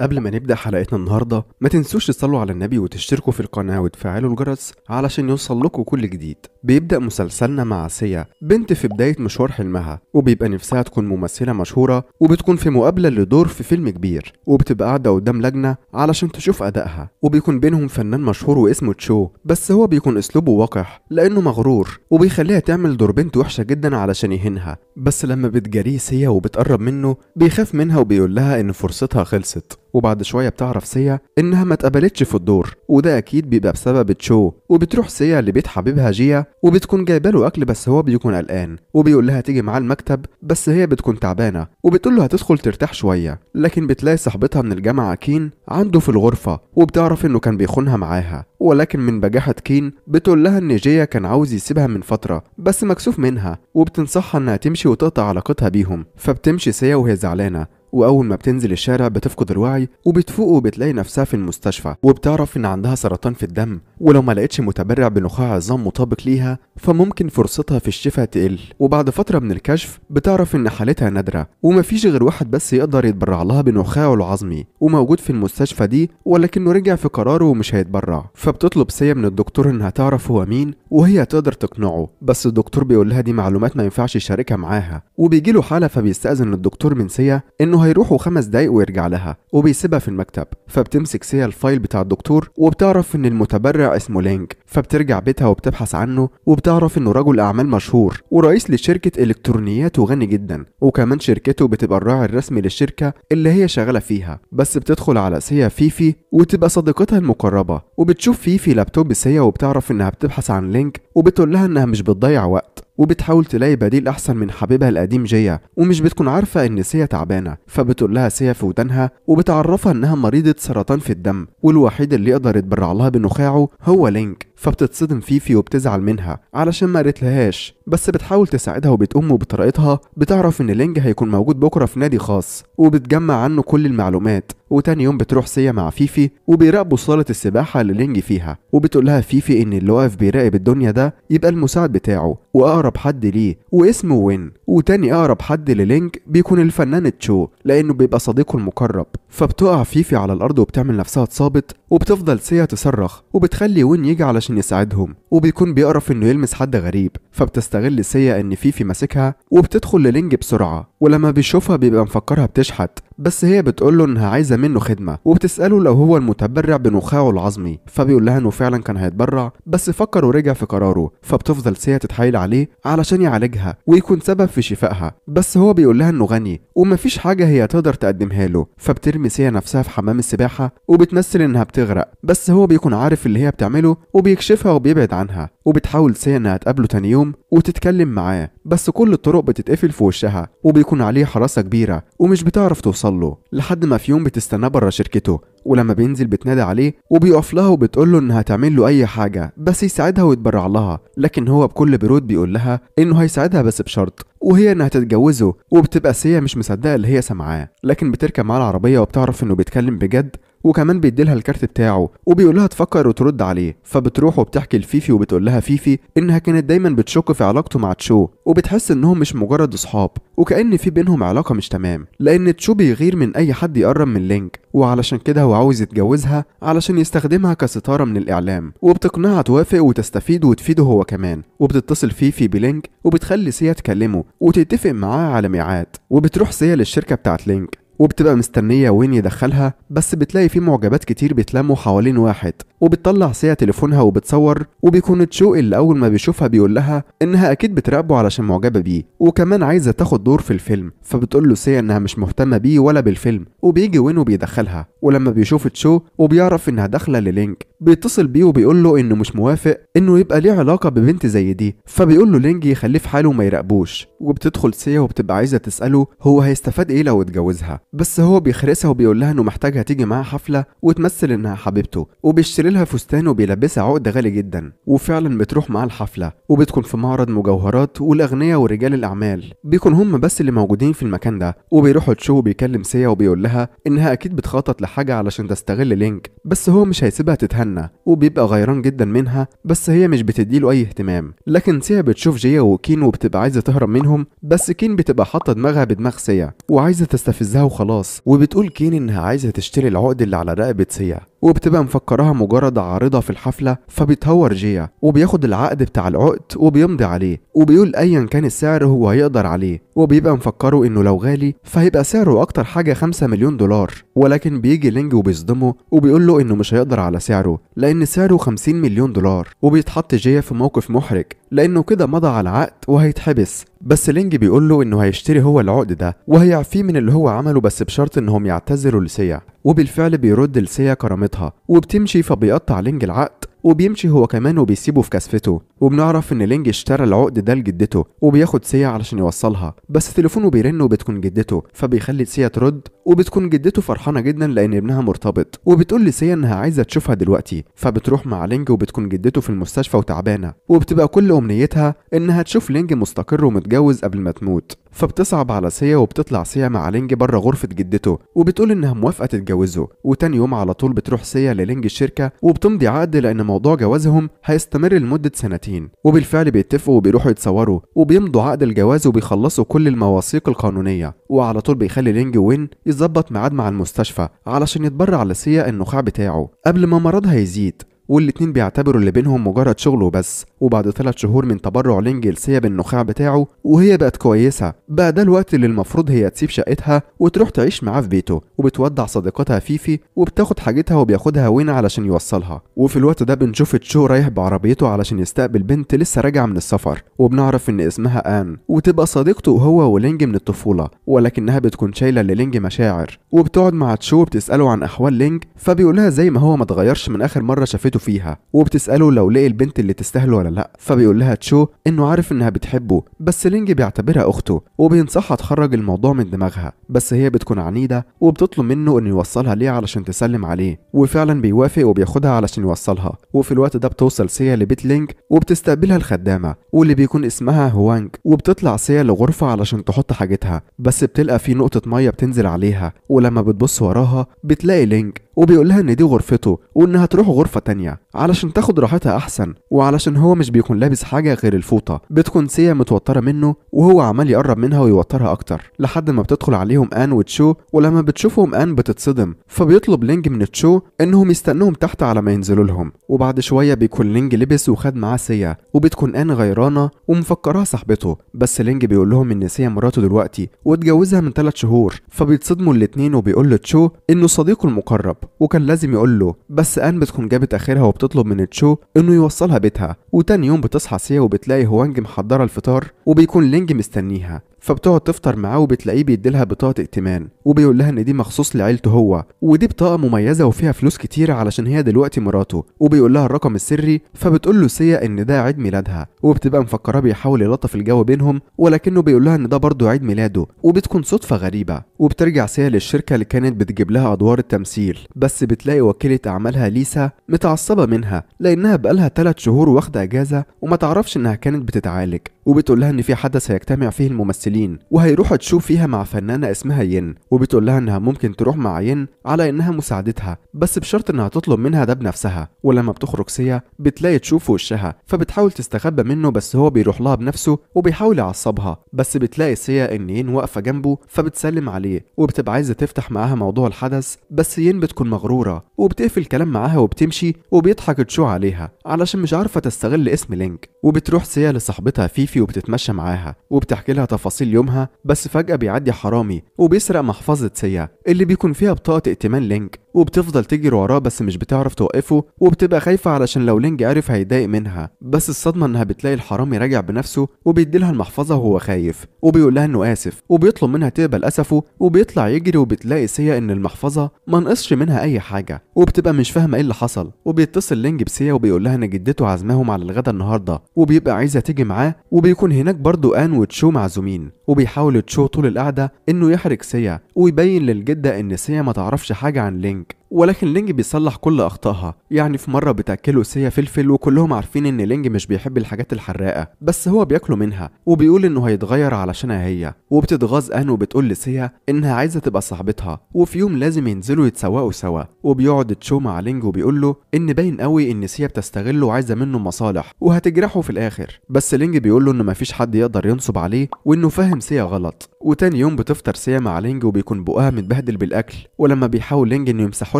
قبل ما نبدأ حلقتنا النهاردة ما تنسوش تصلوا على النبي وتشتركوا في القناة وتفعلوا الجرس علشان يوصل لكم كل جديد بيبدأ مسلسلنا مع سيا بنت في بداية مشوار حلمها وبيبقى نفسها تكون ممثلة مشهورة وبتكون في مقابلة لدور في فيلم كبير وبتبقى قاعدة قدام لجنة علشان تشوف أدائها وبيكون بينهم فنان مشهور واسمه تشو بس هو بيكون أسلوبه وقح لأنه مغرور وبيخليها تعمل دور بنت وحشة جدا علشان يهينها بس لما بتجاريه سيا وبتقرب منه بيخاف منها وبيقول لها إن فرصتها خلصت وبعد شوية بتعرف سيا إنها ما اتقبلتش في الدور وده أكيد بيبقى بسبب تشو وبتروح سيا لبيت حبيبها جيا وبتكون جايبة له أكل بس هو بيكون قلقان وبيقول لها تيجي معاه المكتب بس هي بتكون تعبانة وبتقول له هتدخل ترتاح شوية لكن بتلاقي صاحبتها من الجامعة كين عنده في الغرفة وبتعرف إنه كان بيخونها معاها ولكن من بجاحة كين بتقول لها إن جيا كان عاوز يسيبها من فترة بس مكسوف منها وبتنصحها إنها تمشي وتقطع علاقتها بيهم فبتمشي سيا وهي زعلانة واول ما بتنزل الشارع بتفقد الوعي وبتفوق وبتلاقي نفسها في المستشفى وبتعرف ان عندها سرطان في الدم ولو ما لقتش متبرع بنخاع عظام مطابق ليها فممكن فرصتها في الشفاء تقل وبعد فتره من الكشف بتعرف ان حالتها نادره ومفيش غير واحد بس يقدر يتبرع لها بنخاعه العظمي وموجود في المستشفى دي ولكنه رجع في قراره ومش هيتبرع فبتطلب سيا من الدكتور انها تعرف هو مين وهي تقدر تقنعه بس الدكتور بيقول لها دي معلومات ما ينفعش يشاركها معاها وبيجي له حاله فبيستاذن الدكتور من سيا انه انه هيروحوا خمس دقايق ويرجع لها وبيسيبها في المكتب فبتمسك سيا الفايل بتاع الدكتور وبتعرف ان المتبرع اسمه لينك فبترجع بيتها وبتبحث عنه وبتعرف انه رجل اعمال مشهور ورئيس لشركه الكترونيات وغني جدا وكمان شركته بتبقى الراعي الرسمي للشركه اللي هي شغاله فيها بس بتدخل على سيا فيفي وتبقى صديقتها المقربه وبتشوف فيفي لابتوب سيا وبتعرف انها بتبحث عن لينك وبتقول لها انها مش بتضيع وقت وبتحاول تلاقي بديل أحسن من حبيبها القديم جيا ومش بتكون عارفة إن سيا تعبانة فبتقول لها سيا في ودانها وبتعرفها إنها مريضة سرطان في الدم والوحيد اللي يقدر يتبرع لها بنخاعه هو لينك فبتتصدم فيفي وبتزعل منها علشان ما قالتلهاش بس بتحاول تساعدها وبتقوم وبطريقتها بتعرف ان لينج هيكون موجود بكره في نادي خاص وبتجمع عنه كل المعلومات وتاني يوم بتروح سيا مع فيفي وبيراقبوا صالة السباحة اللي لينج فيها وبتقول لها فيفي ان اللي واقف بيراقب الدنيا ده يبقى المساعد بتاعه واقرب حد ليه واسمه وين وتاني اقرب حد للينج بيكون الفنان تشو لانه بيبقى صديقه المقرب فبتقع فيفي على الارض وبتعمل نفسها اتصابت وبتفضل سيا تصرخ وبتخلي وين يجي علشان عشان يساعدهم وبيكون بيقرف انه يلمس حد غريب فبتستغل سيا ان فيفي ماسكها وبتدخل للينج بسرعه ولما بيشوفها بيبقى مفكرها بتشحت بس هي بتقوله انها عايزه منه خدمه وبتساله لو هو المتبرع بنخاعه العظمي فبيقول لها انه فعلا كان هيتبرع بس فكر ورجع في قراره فبتفضل سيا تتحايل عليه علشان يعالجها ويكون سبب في شفائها بس هو بيقول لها انه غني ومفيش حاجه هي تقدر تقدمها له فبترمي سيا نفسها في حمام السباحه وبتمثل انها بتغرق بس هو بيكون عارف اللي هي بتعمله وبيكشفها وبيبعد عنها وبتحاول سيا انها تقابله تاني يوم وتتكلم معاه بس كل الطرق بتتقفل في وشها وبيكون عليه حراسة كبيرة ومش بتعرف توصل له لحد ما في يوم بتستناه بره شركته ولما بينزل بتنادي عليه وبيقف لها وبتقول له انها تعمل له اي حاجة بس يساعدها ويتبرع لها لكن هو بكل برود بيقول لها انه هيساعدها بس بشرط وهي انها تتجوزه وبتبقى سيا مش مصدقة اللي هي سامعاه لكن بتركب معاه العربية وبتعرف انه بيتكلم بجد وكمان بيديلها الكارت بتاعه وبيقول لها تفكر وترد عليه فبتروح وبتحكي لفيفي وبتقول لها فيفي انها كانت دايما بتشك في علاقته مع تشو وبتحس انهم مش مجرد اصحاب وكأن في بينهم علاقه مش تمام لان تشو بيغير من اي حد يقرب من لينك وعلشان كده هو عاوز يتجوزها علشان يستخدمها كستاره من الاعلام وبتقنعها توافق وتستفيد وتفيده هو كمان وبتتصل فيفي بلينك وبتخلي سيا تكلمه وتتفق معاه على ميعاد وبتروح سيا للشركه بتاعت لينك وبتبقى مستنية وين يدخلها بس بتلاقي في معجبات كتير بيتلموا حوالين واحد وبتطلع سيا تليفونها وبتصور وبيكون تشوق اللي أول ما بيشوفها بيقول لها إنها أكيد بتراقبه علشان معجبة بيه وكمان عايزة تاخد دور في الفيلم فبتقول له سيا إنها مش مهتمة بيه ولا بالفيلم وبيجي وين وبيدخلها ولما بيشوف تشو وبيعرف إنها داخلة للينك بيتصل بيه وبيقول له انه مش موافق انه يبقى ليه علاقه ببنت زي دي فبيقول له لينج يخليه في حاله وما يراقبوش وبتدخل سيا وبتبقى عايزه تساله هو هيستفاد ايه لو اتجوزها بس هو بيخرسها وبيقول لها انه محتاجها تيجي معاه حفله وتمثل انها حبيبته وبيشتري لها فستان وبيلبسها عقد غالي جدا وفعلا بتروح معاه الحفله وبتكون في معرض مجوهرات والاغنياء ورجال الاعمال بيكون هم بس اللي موجودين في المكان ده وبيروحوا تشو وبيكلم سيا وبيقول لها انها اكيد بتخطط لحاجه علشان تستغل لينك بس هو مش هيسيبها تتهنى عنها وبيبقى غيران جدا منها بس هي مش بتديله أي اهتمام لكن سيا بتشوف جيا وكين وبتبقى عايزة تهرب منهم بس كين بتبقى حاطة دماغها بدماغ سيا وعايزة تستفزها وخلاص وبتقول كين إنها عايزة تشتري العقد اللي على رقبة سيا وبتبقى مفكرها مجرد عارضة في الحفلة فبيتهور جيا وبياخد العقد بتاع العقد وبيمضي عليه وبيقول أيا كان السعر هو هيقدر عليه وبيبقى مفكره إنه لو غالي فهيبقى سعره أكتر حاجة 5 مليون دولار ولكن بيجي لينج وبيصدمه وبيقول له إنه مش هيقدر على سعره لأن سعره 50 مليون دولار وبيتحط جيا في موقف محرج لأنه كده مضى على العقد وهيتحبس بس لينج بيقول له إنه هيشتري هو العقد ده وهيعفيه من اللي هو عمله بس بشرط إنهم يعتذروا لسيا وبالفعل بيرد لسيا كرامتها وبتمشي فبيقطع لينج العقد وبيمشي هو كمان وبيسيبه في كسفته وبنعرف ان لينج اشترى العقد ده لجدته وبياخد سيا علشان يوصلها بس تليفونه بيرن وبتكون جدته فبيخلي سيا ترد وبتكون جدته فرحانه جدا لان ابنها مرتبط وبتقول لسيا انها عايزه تشوفها دلوقتي فبتروح مع لينج وبتكون جدته في المستشفى وتعبانه وبتبقى كل امنيتها انها تشوف لينج مستقر ومتجوز قبل ما تموت فبتصعب على سيا وبتطلع سيا مع لينج بره غرفة جدته وبتقول إنها موافقة تتجوزه وتاني يوم على طول بتروح سيا للينج الشركة وبتمضي عقد لأن موضوع جوازهم هيستمر لمدة سنتين وبالفعل بيتفقوا وبيروحوا يتصوروا وبيمضوا عقد الجواز وبيخلصوا كل المواثيق القانونية وعلى طول بيخلي لينج وين يظبط ميعاد مع المستشفى علشان يتبرع لسيا النخاع بتاعه قبل ما مرضها يزيد والاتنين بيعتبروا اللي بينهم مجرد شغل وبس وبعد ثلاث شهور من تبرع لينجل سيب النخاع بتاعه وهي بقت كويسة بقى ده الوقت اللي المفروض هي تسيب شقتها وتروح تعيش معاه في بيته وبتودع صديقتها فيفي وبتاخد حاجتها وبياخدها وين علشان يوصلها وفي الوقت ده بنشوف تشو رايح بعربيته علشان يستقبل بنت لسه راجعة من السفر وبنعرف ان اسمها آن وتبقى صديقته هو ولينج من الطفولة ولكنها بتكون شايلة للينج مشاعر وبتقعد مع تشو بتسأله عن أحوال لينج فبيقولها زي ما هو ما اتغيرش من آخر مرة شافته فيها وبتساله لو لقي البنت اللي تستاهله ولا لا فبيقول لها تشو انه عارف انها بتحبه بس لينج بيعتبرها اخته وبينصحها تخرج الموضوع من دماغها بس هي بتكون عنيده وبتطلب منه انه يوصلها ليه علشان تسلم عليه وفعلا بيوافق وبياخدها علشان يوصلها وفي الوقت ده بتوصل سيا لبيت لينج وبتستقبلها الخدامه واللي بيكون اسمها هوانج وبتطلع سيا لغرفه علشان تحط حاجتها بس بتلقى في نقطه ميه بتنزل عليها ولما بتبص وراها بتلاقي لينج وبيقول لها ان دي غرفته وانها تروح غرفه تانية علشان تاخد راحتها احسن وعلشان هو مش بيكون لابس حاجه غير الفوطه بتكون سيا متوتره منه وهو عمال يقرب منها ويوترها اكتر لحد ما بتدخل عليهم ان وتشو ولما بتشوفهم ان بتتصدم فبيطلب لينج من تشو انهم يستنوهم تحت على ما ينزلوا لهم وبعد شويه بيكون لينج لبس وخد معاه سيا وبتكون ان غيرانه ومفكراها صاحبته بس لينج بيقول لهم ان سيا مراته دلوقتي واتجوزها من 3 شهور فبيتصدموا الاتنين وبيقول لتشو انه صديقه المقرب وكان لازم يقول له بس ان بتكون جابت اخرها وبتطلب من تشو انه يوصلها بيتها وتاني يوم بتصحى سيا وبتلاقي هوانج محضره الفطار وبيكون لينج مستنيها فبتقعد تفطر معاه وبتلاقيه بيديلها بطاقه ائتمان وبيقول لها ان دي مخصوص لعيلته هو ودي بطاقه مميزه وفيها فلوس كتيره علشان هي دلوقتي مراته وبيقول لها الرقم السري فبتقول له سيا ان ده عيد ميلادها وبتبقى مفكراه بيحاول يلطف الجو بينهم ولكنه بيقول لها ان ده برضه عيد ميلاده وبتكون صدفه غريبه وبترجع سيا للشركه اللي كانت بتجيب لها ادوار التمثيل بس بتلاقي وكيله اعمالها ليسا متعصبه منها لانها بقالها 3 شهور واخده اجازه وما تعرفش انها كانت بتتعالج وبتقول لها ان في حدث هيجتمع فيه الممثلين ممثلين وهيروح تشوف فيها مع فنانة اسمها ين وبتقول لها انها ممكن تروح مع ين على انها مساعدتها بس بشرط انها تطلب منها ده بنفسها ولما بتخرج سيا بتلاقي تشوف وشها فبتحاول تستخبى منه بس هو بيروح لها بنفسه وبيحاول يعصبها بس بتلاقي سيا ان ين واقفة جنبه فبتسلم عليه وبتبقى عايزة تفتح معاها موضوع الحدث بس ين بتكون مغرورة وبتقفل كلام معاها وبتمشي وبيضحك تشو عليها علشان مش عارفة تستغل اسم لينك وبتروح سيا لصاحبتها فيفي وبتتمشى معاها وبتحكي لها تفاصيل تفاصيل يومها بس فجأة بيعدي حرامي وبيسرق محفظة سيا اللي بيكون فيها بطاقة ائتمان لينك وبتفضل تجري وراه بس مش بتعرف توقفه وبتبقى خايفة علشان لو لينج عرف هيضايق منها بس الصدمة انها بتلاقي الحرامي راجع بنفسه وبيديلها المحفظة وهو خايف وبيقول لها انه اسف وبيطلب منها تقبل اسفه وبيطلع يجري وبتلاقي سيا ان المحفظة ما نقصش منها اي حاجة وبتبقى مش فاهمة ايه اللي حصل وبيتصل لينج بسيا وبيقول لها ان جدته عازماهم على الغدا النهاردة وبيبقى عايزة تيجي معاه وبيكون هناك برضه ان وتشو معزومين وبيحاول تشو طول القعدة إنه يحرج سيا ويبين للجدة إن سيا ما تعرفش حاجة عن لينك ولكن لينج بيصلح كل اخطائها يعني في مره بتاكله سيا فلفل وكلهم عارفين ان لينج مش بيحب الحاجات الحراقه بس هو بياكله منها وبيقول انه هيتغير علشانها هي وبتتغاظ ان وبتقول لسيا انها عايزه تبقى صاحبتها وفي يوم لازم ينزلوا يتسوقوا سوا وبيقعد تشو مع لينج وبيقول له ان باين قوي ان سيا بتستغله وعايزه منه مصالح وهتجرحه في الاخر بس لينج بيقول له ان مفيش حد يقدر ينصب عليه وانه فاهم سيا غلط وتاني يوم بتفطر سيا مع لينج وبيكون بقها متبهدل بالاكل ولما بيحاول لينج انه يمسحه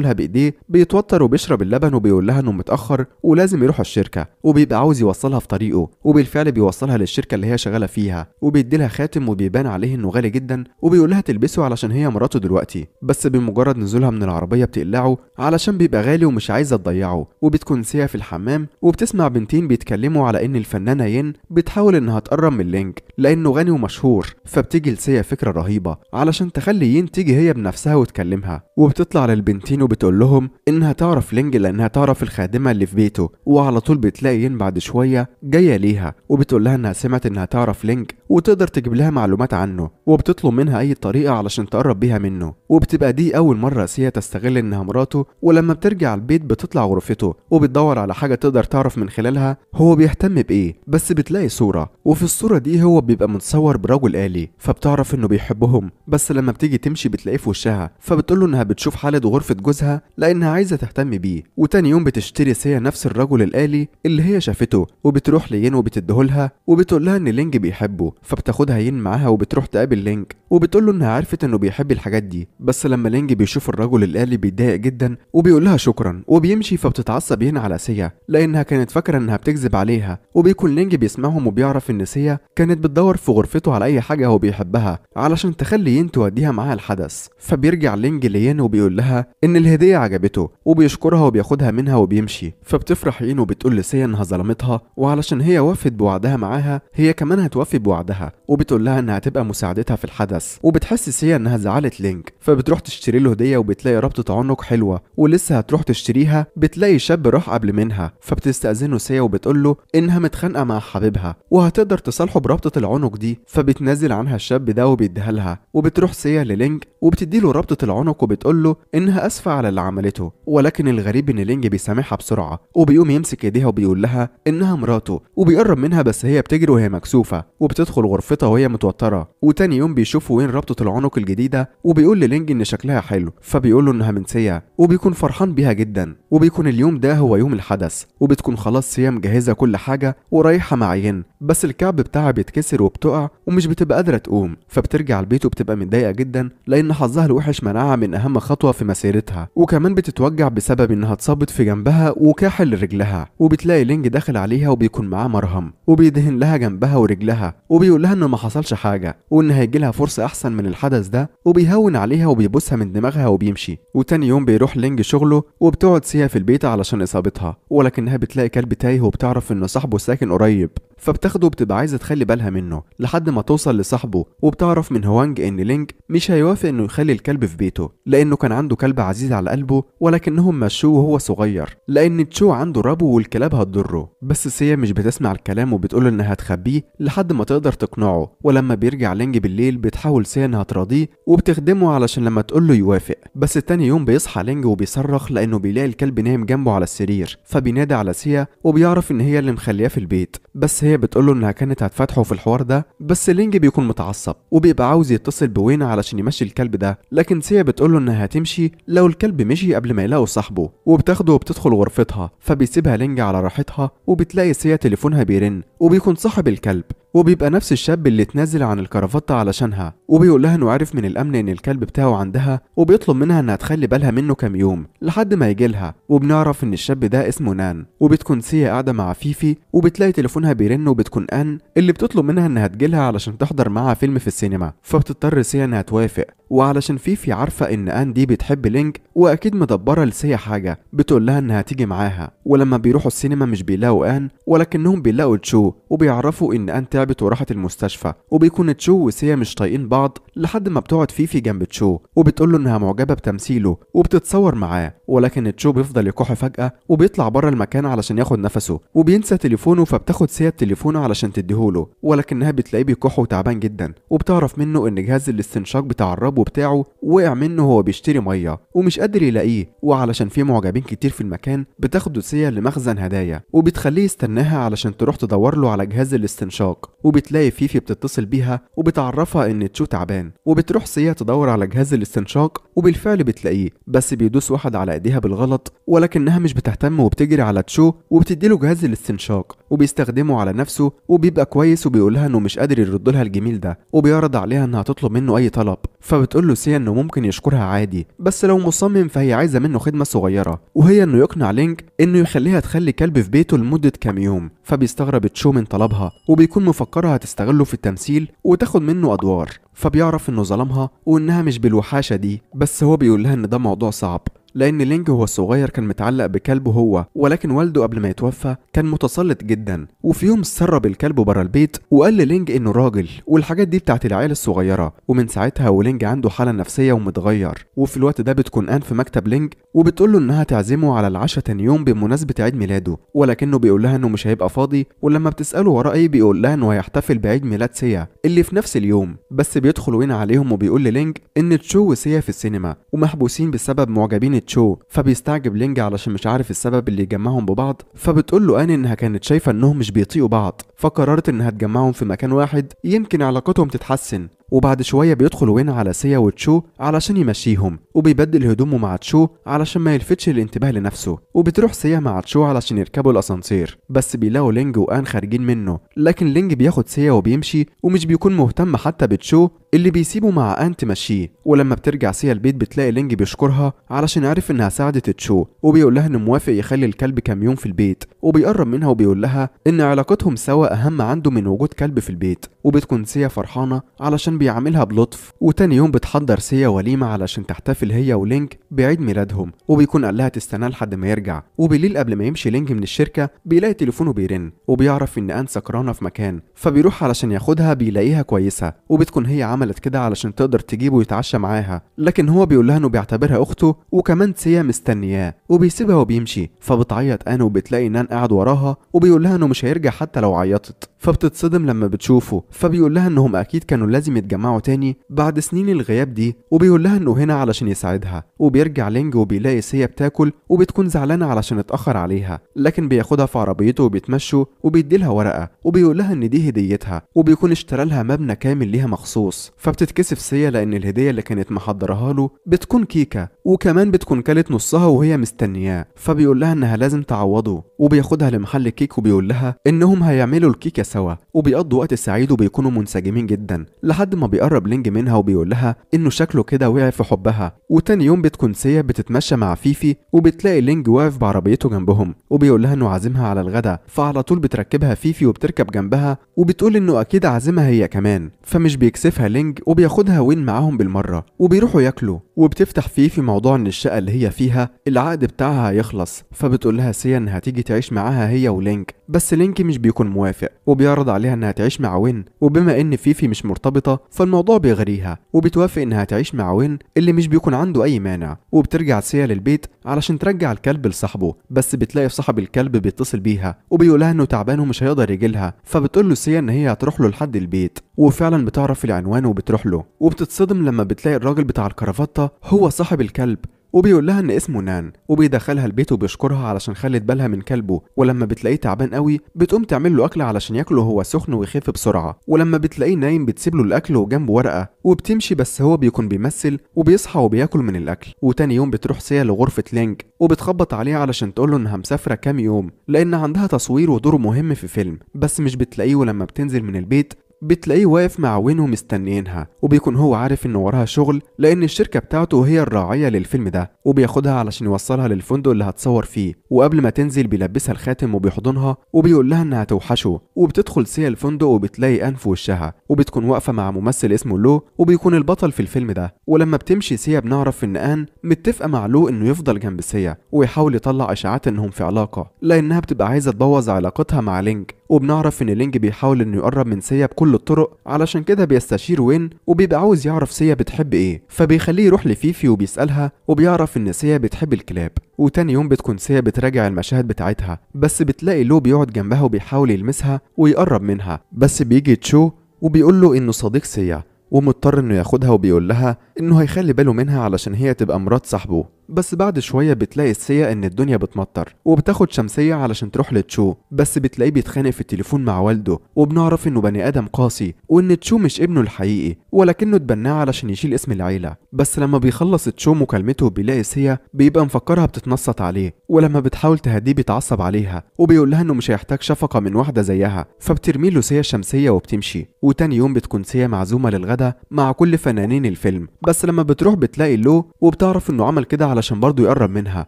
بياكلها بايديه بيتوتر وبيشرب اللبن وبيقول لها انه متاخر ولازم يروح الشركه وبيبقى عاوز يوصلها في طريقه وبالفعل بيوصلها للشركه اللي هي شغاله فيها وبيدي لها خاتم وبيبان عليه انه غالي جدا وبيقول لها تلبسه علشان هي مراته دلوقتي بس بمجرد نزولها من العربيه بتقلعه علشان بيبقى غالي ومش عايزه تضيعه وبتكون سيا في الحمام وبتسمع بنتين بيتكلموا على ان الفنانه ين بتحاول انها تقرب من لينك لانه غني ومشهور فبتيجي لسيا فكره رهيبه علشان تخلي ين تيجي هي بنفسها وتكلمها وبتطلع للبنتين بتقول لهم انها تعرف لينج لانها تعرف الخادمه اللي في بيته وعلى طول بتلاقي ين بعد شويه جايه ليها وبتقول لها انها سمعت انها تعرف لينج وتقدر تجيب لها معلومات عنه وبتطلب منها اي طريقه علشان تقرب بيها منه وبتبقى دي أول مرة سيا تستغل إنها مراته ولما بترجع البيت بتطلع غرفته وبتدور على حاجة تقدر تعرف من خلالها هو بيهتم بإيه بس بتلاقي صورة وفي الصورة دي هو بيبقى متصور برجل آلي فبتعرف إنه بيحبهم بس لما بتيجي تمشي بتلاقيه في وشها فبتقوله إنها بتشوف حالة غرفة جوزها لأنها عايزة تهتم بيه وتاني يوم بتشتري سيا نفس الرجل الآلي اللي هي شافته وبتروح لين وبتديهولها وبتقولها إن لينج بيحبه فبتاخدها ين معاها وبتروح تقابل لينج وبتقوله إنها عرفت إنه بيحب الحاجات دي بس لما لينج بيشوف الرجل الآلي بيتضايق جدا وبيقول لها شكرا وبيمشي فبتتعصب هنا على سيا لأنها كانت فاكرة إنها بتكذب عليها وبيكون لينج بيسمعهم وبيعرف إن سيا كانت بتدور في غرفته على أي حاجة هو بيحبها علشان تخلي ين توديها معاها الحدث فبيرجع لينج لين وبيقول لها إن الهدية عجبته وبيشكرها وبياخدها منها وبيمشي فبتفرح ين وبتقول لسيا إنها ظلمتها وعلشان هي وفت بوعدها معاها هي كمان هتوفي بوعدها وبتقول لها إنها هتبقى مساعدتها في الحدث وبتحس سيا إنها زعلت لينج فبتروح تشتري له هديه وبتلاقي رابطه عنق حلوه ولسه هتروح تشتريها بتلاقي شاب راح قبل منها فبتستأذنه سيا وبتقول له انها متخانقه مع حبيبها وهتقدر تصالحه برابطه العنق دي فبتنزل عنها الشاب ده وبيديها لها وبتروح سيا للينج وبتدي له رابطه العنق وبتقول له انها اسفه على اللي عملته ولكن الغريب ان لينج بيسامحها بسرعه وبيقوم يمسك ايديها وبيقول لها انها مراته وبيقرب منها بس هي بتجري وهي مكسوفه وبتدخل غرفتها وهي متوتره وتاني يوم بيشوفوا وين رابطه العنق الجديده وبيقول للينج بينج ان شكلها حلو فبيقول له انها منسيه وبيكون فرحان بيها جدا وبيكون اليوم ده هو يوم الحدث وبتكون خلاص هي مجهزه كل حاجه ورايحه مع ين بس الكعب بتاعها بيتكسر وبتقع ومش بتبقى قادره تقوم فبترجع البيت وبتبقى متضايقه جدا لان حظها الوحش منعها من اهم خطوه في مسيرتها وكمان بتتوجع بسبب انها اتصابت في جنبها وكاحل رجلها وبتلاقي لينج داخل عليها وبيكون معاه مرهم وبيدهن لها جنبها ورجلها وبيقول لها انه ما حصلش حاجه وان هيجي لها فرصه احسن من الحدث ده وبيهون عليها وبيبوسها من دماغها وبيمشي وتاني يوم بيروح لينج شغله وبتقعد سيها في البيت علشان اصابتها ولكنها بتلاقي كلب تايه وبتعرف ان صاحبه ساكن قريب فبتاخده وبتبقى عايزه تخلي بالها منه لحد ما توصل لصاحبه وبتعرف من هوانج ان لينج مش هيوافق انه يخلي الكلب في بيته لانه كان عنده كلب عزيز على قلبه ولكنهم مشوه وهو صغير لان تشو عنده رابو والكلاب هتضره بس سيا مش بتسمع الكلام وبتقول انها هتخبيه لحد ما تقدر تقنعه ولما بيرجع لينج بالليل بتحاول سيا انها تراضيه وبتخدمه على علشان لما تقول له يوافق بس تاني يوم بيصحى لينج وبيصرخ لانه بيلاقي الكلب نايم جنبه على السرير فبينادي على سيا وبيعرف ان هي اللي مخلياه في البيت بس هي بتقول له انها كانت هتفتحه في الحوار ده بس لينج بيكون متعصب وبيبقى عاوز يتصل بوينا علشان يمشي الكلب ده لكن سيا بتقول له انها هتمشي لو الكلب مشي قبل ما يلاقوا صاحبه وبتاخده وبتدخل غرفتها فبيسيبها لينج على راحتها وبتلاقي سيا تليفونها بيرن وبيكون صاحب الكلب وبيبقى نفس الشاب اللي اتنازل عن الكرافته علشانها وبيقول لها انه عارف من الامن ان الكلب بتاعه عندها وبيطلب منها انها تخلي بالها منه كام يوم لحد ما يجي لها وبنعرف ان الشاب ده اسمه نان وبتكون سيا قاعده مع فيفي وبتلاقي تليفونها بيرن وبتكون ان اللي بتطلب منها انها تجيلها علشان تحضر معاها فيلم في السينما فبتضطر سيا انها توافق وعلشان فيفي عارفة إن آن دي بتحب لينك وأكيد مدبرة لسيا حاجة بتقول لها إنها تيجي معاها ولما بيروحوا السينما مش بيلاقوا آن ولكنهم بيلاقوا تشو وبيعرفوا إن آن تعبت وراحت المستشفى وبيكون تشو وسيا مش طايقين بعض لحد ما بتقعد فيفي جنب تشو وبتقول له إنها معجبة بتمثيله وبتتصور معاه ولكن تشو بيفضل يكح فجأة وبيطلع بره المكان علشان ياخد نفسه وبينسى تليفونه فبتاخد سيا التليفون علشان تديهوله ولكنها بتلاقيه بيكح وتعبان جدا وبتعرف منه إن جهاز الاستنشاق بتاع الرب الشامبو بتاعه وقع منه وهو بيشتري ميه ومش قادر يلاقيه وعلشان في معجبين كتير في المكان بتاخد سيا لمخزن هدايا وبتخليه يستناها علشان تروح تدور له على جهاز الاستنشاق وبتلاقي فيفي بتتصل بيها وبتعرفها ان تشو تعبان وبتروح سيا تدور على جهاز الاستنشاق وبالفعل بتلاقيه بس بيدوس واحد على ايديها بالغلط ولكنها مش بتهتم وبتجري على تشو وبتديله جهاز الاستنشاق وبيستخدمه على نفسه وبيبقى كويس وبيقولها انه مش قادر يرد لها الجميل ده وبيعرض عليها انها تطلب منه اي طلب فبت له سيا انه ممكن يشكرها عادي بس لو مصمم فهي عايزه منه خدمه صغيره وهي انه يقنع لينك انه يخليها تخلي كلب في بيته لمده كام يوم فبيستغرب تشو من طلبها وبيكون مفكرها هتستغله في التمثيل وتاخد منه ادوار فبيعرف انه ظلمها وانها مش بالوحاشه دي بس هو بيقول لها ان ده موضوع صعب لأن لينج هو الصغير كان متعلق بكلبه هو ولكن والده قبل ما يتوفى كان متسلط جدا وفي يوم سرب الكلب بره البيت وقال لينج إنه راجل والحاجات دي بتاعت العيال الصغيرة ومن ساعتها ولينج عنده حالة نفسية ومتغير وفي الوقت ده بتكون آن في مكتب لينج وبتقول له إنها تعزمه على العشاء تاني يوم بمناسبة عيد ميلاده ولكنه بيقول لها إنه مش هيبقى فاضي ولما بتسأله وراه إيه بيقول لها إنه هيحتفل بعيد ميلاد سيا اللي في نفس اليوم بس بيدخل وين عليهم وبيقول للينج إن تشو وسيا في السينما ومحبوسين بسبب معجبين كانت شو فبيستعجب لينج علشان مش عارف السبب اللي يجمعهم ببعض فبتقول له ان انها كانت شايفه انهم مش بيطيقوا بعض فقررت انها تجمعهم في مكان واحد يمكن علاقتهم تتحسن وبعد شوية بيدخل وين على سيا وتشو علشان يمشيهم وبيبدل هدومه مع تشو علشان ما يلفتش الانتباه لنفسه وبتروح سيا مع تشو علشان يركبوا الأسانسير بس بيلاقوا لينج وآن خارجين منه لكن لينج بياخد سيا وبيمشي ومش بيكون مهتم حتى بتشو اللي بيسيبه مع آن تمشيه ولما بترجع سيا البيت بتلاقي لينج بيشكرها علشان عارف إنها ساعدت تشو وبيقول لها إنه موافق يخلي الكلب كام يوم في البيت وبيقرب منها وبيقول لها إن علاقتهم سوا أهم عنده من وجود كلب في البيت وبتكون سيا فرحانة علشان بيعملها بلطف وتاني يوم بتحضر سيا وليمة علشان تحتفل هي ولينك بعيد ميلادهم وبيكون قال لها تستناه لحد ما يرجع وبالليل قبل ما يمشي لينك من الشركة بيلاقي تليفونه بيرن وبيعرف إن آن سكرانة في مكان فبيروح علشان ياخدها بيلاقيها كويسة وبتكون هي عملت كده علشان تقدر تجيبه ويتعشى معاها لكن هو بيقول لها إنه بيعتبرها أخته وكمان سيا مستنياه وبيسيبها وبيمشي فبتعيط آن وبتلاقي نان قاعد وراها وبيقول لها إنه مش هيرجع حتى لو عيطت فبتتصدم لما بتشوفه فبيقول لها انهم اكيد كانوا لازم يتجمعوا تاني بعد سنين الغياب دي وبيقول لها انه هنا علشان يساعدها وبيرجع لينج وبيلاقي سيا بتاكل وبتكون زعلانه علشان اتاخر عليها لكن بياخدها في عربيته وبيتمشوا وبيدي لها ورقه وبيقول لها ان دي هديتها وبيكون اشترى لها مبنى كامل ليها مخصوص فبتتكسف سيا لان الهديه اللي كانت محضرها له بتكون كيكه وكمان بتكون كلت نصها وهي مستنياه فبيقول لها انها لازم تعوضه وبياخدها لمحل كيك وبيقول لها انهم هيعملوا الكيكه سوا وبيقضوا وقت سعيد وبيكونوا منسجمين جدا لحد ما بيقرب لينج منها وبيقول لها انه شكله كده وقع في حبها وتاني يوم بتكون سيا بتتمشى مع فيفي وبتلاقي لينج واقف بعربيته جنبهم وبيقول لها انه عازمها على الغدا فعلى طول بتركبها فيفي وبتركب جنبها وبتقول انه اكيد عازمها هي كمان فمش بيكسفها لينج وبياخدها وين معاهم بالمره وبيروحوا ياكلوا وبتفتح فيفي موضوع ان الشقه اللي هي فيها العقد بتاعها هيخلص فبتقول لها سيا انها تيجي تعيش معاها هي ولينج بس لينك مش بيكون موافق وب وبيعرض عليها انها تعيش مع وين وبما ان فيفي مش مرتبطه فالموضوع بيغريها وبتوافق انها تعيش مع وين اللي مش بيكون عنده اي مانع وبترجع سيا للبيت علشان ترجع الكلب لصاحبه بس بتلاقي صاحب الكلب بيتصل بيها وبيقولها انه تعبان ومش هيقدر يجي لها فبتقول له سيا ان هي هتروح له لحد البيت وفعلا بتعرف العنوان وبتروح له وبتتصدم لما بتلاقي الراجل بتاع الكرافتة هو صاحب الكلب وبيقول لها ان اسمه نان وبيدخلها البيت وبيشكرها علشان خلت بالها من كلبه ولما بتلاقيه تعبان قوي بتقوم تعمل له اكل علشان ياكله وهو سخن ويخف بسرعه ولما بتلاقيه نايم بتسيب له الاكل وجنبه ورقه وبتمشي بس هو بيكون بيمثل وبيصحى وبياكل من الاكل وتاني يوم بتروح سيا لغرفه لينك وبتخبط عليه علشان تقول له انها مسافره كام يوم لان عندها تصوير ودور مهم في فيلم بس مش بتلاقيه ولما بتنزل من البيت بتلاقيه واقف مع وينو مستنيينها وبيكون هو عارف ان وراها شغل لان الشركه بتاعته هي الراعيه للفيلم ده وبياخدها علشان يوصلها للفندق اللي هتصور فيه وقبل ما تنزل بيلبسها الخاتم وبيحضنها وبيقول لها انها توحشه وبتدخل سيا الفندق وبتلاقي انف وشها وبتكون واقفه مع ممثل اسمه لو وبيكون البطل في الفيلم ده ولما بتمشي سيا بنعرف ان ان متفقه مع لو انه يفضل جنب سيا ويحاول يطلع اشاعات انهم في علاقه لانها بتبقى عايزه تبوظ علاقتها مع لينج وبنعرف ان لينج بيحاول انه يقرب من سيا بكل كل الطرق علشان كده بيستشير وين وبيبقى عاوز يعرف سيا بتحب ايه فبيخليه يروح لفيفي وبيسألها وبيعرف ان سيا بتحب الكلاب وتاني يوم بتكون سيا بتراجع المشاهد بتاعتها بس بتلاقي لو بيقعد جنبها وبيحاول يلمسها ويقرب منها بس بيجي تشو وبيقول له انه صديق سيا ومضطر انه ياخدها وبيقول لها انه هيخلي باله منها علشان هي تبقى مرات صاحبه بس بعد شوية بتلاقي السيا إن الدنيا بتمطر وبتاخد شمسية علشان تروح لتشو بس بتلاقيه بيتخانق في التليفون مع والده وبنعرف إنه بني آدم قاسي وإن تشو مش ابنه الحقيقي ولكنه اتبناه علشان يشيل اسم العيلة بس لما بيخلص تشو مكالمته بيلاقي سيا بيبقى مفكرها بتتنصت عليه ولما بتحاول تهديه بيتعصب عليها وبيقول لها إنه مش هيحتاج شفقة من واحدة زيها فبترمي له سيا شمسية وبتمشي وتاني يوم بتكون سيا معزومة للغدا مع كل فنانين الفيلم بس لما بتروح بتلاقي اللو وبتعرف إنه عمل كده علشان برضه يقرب منها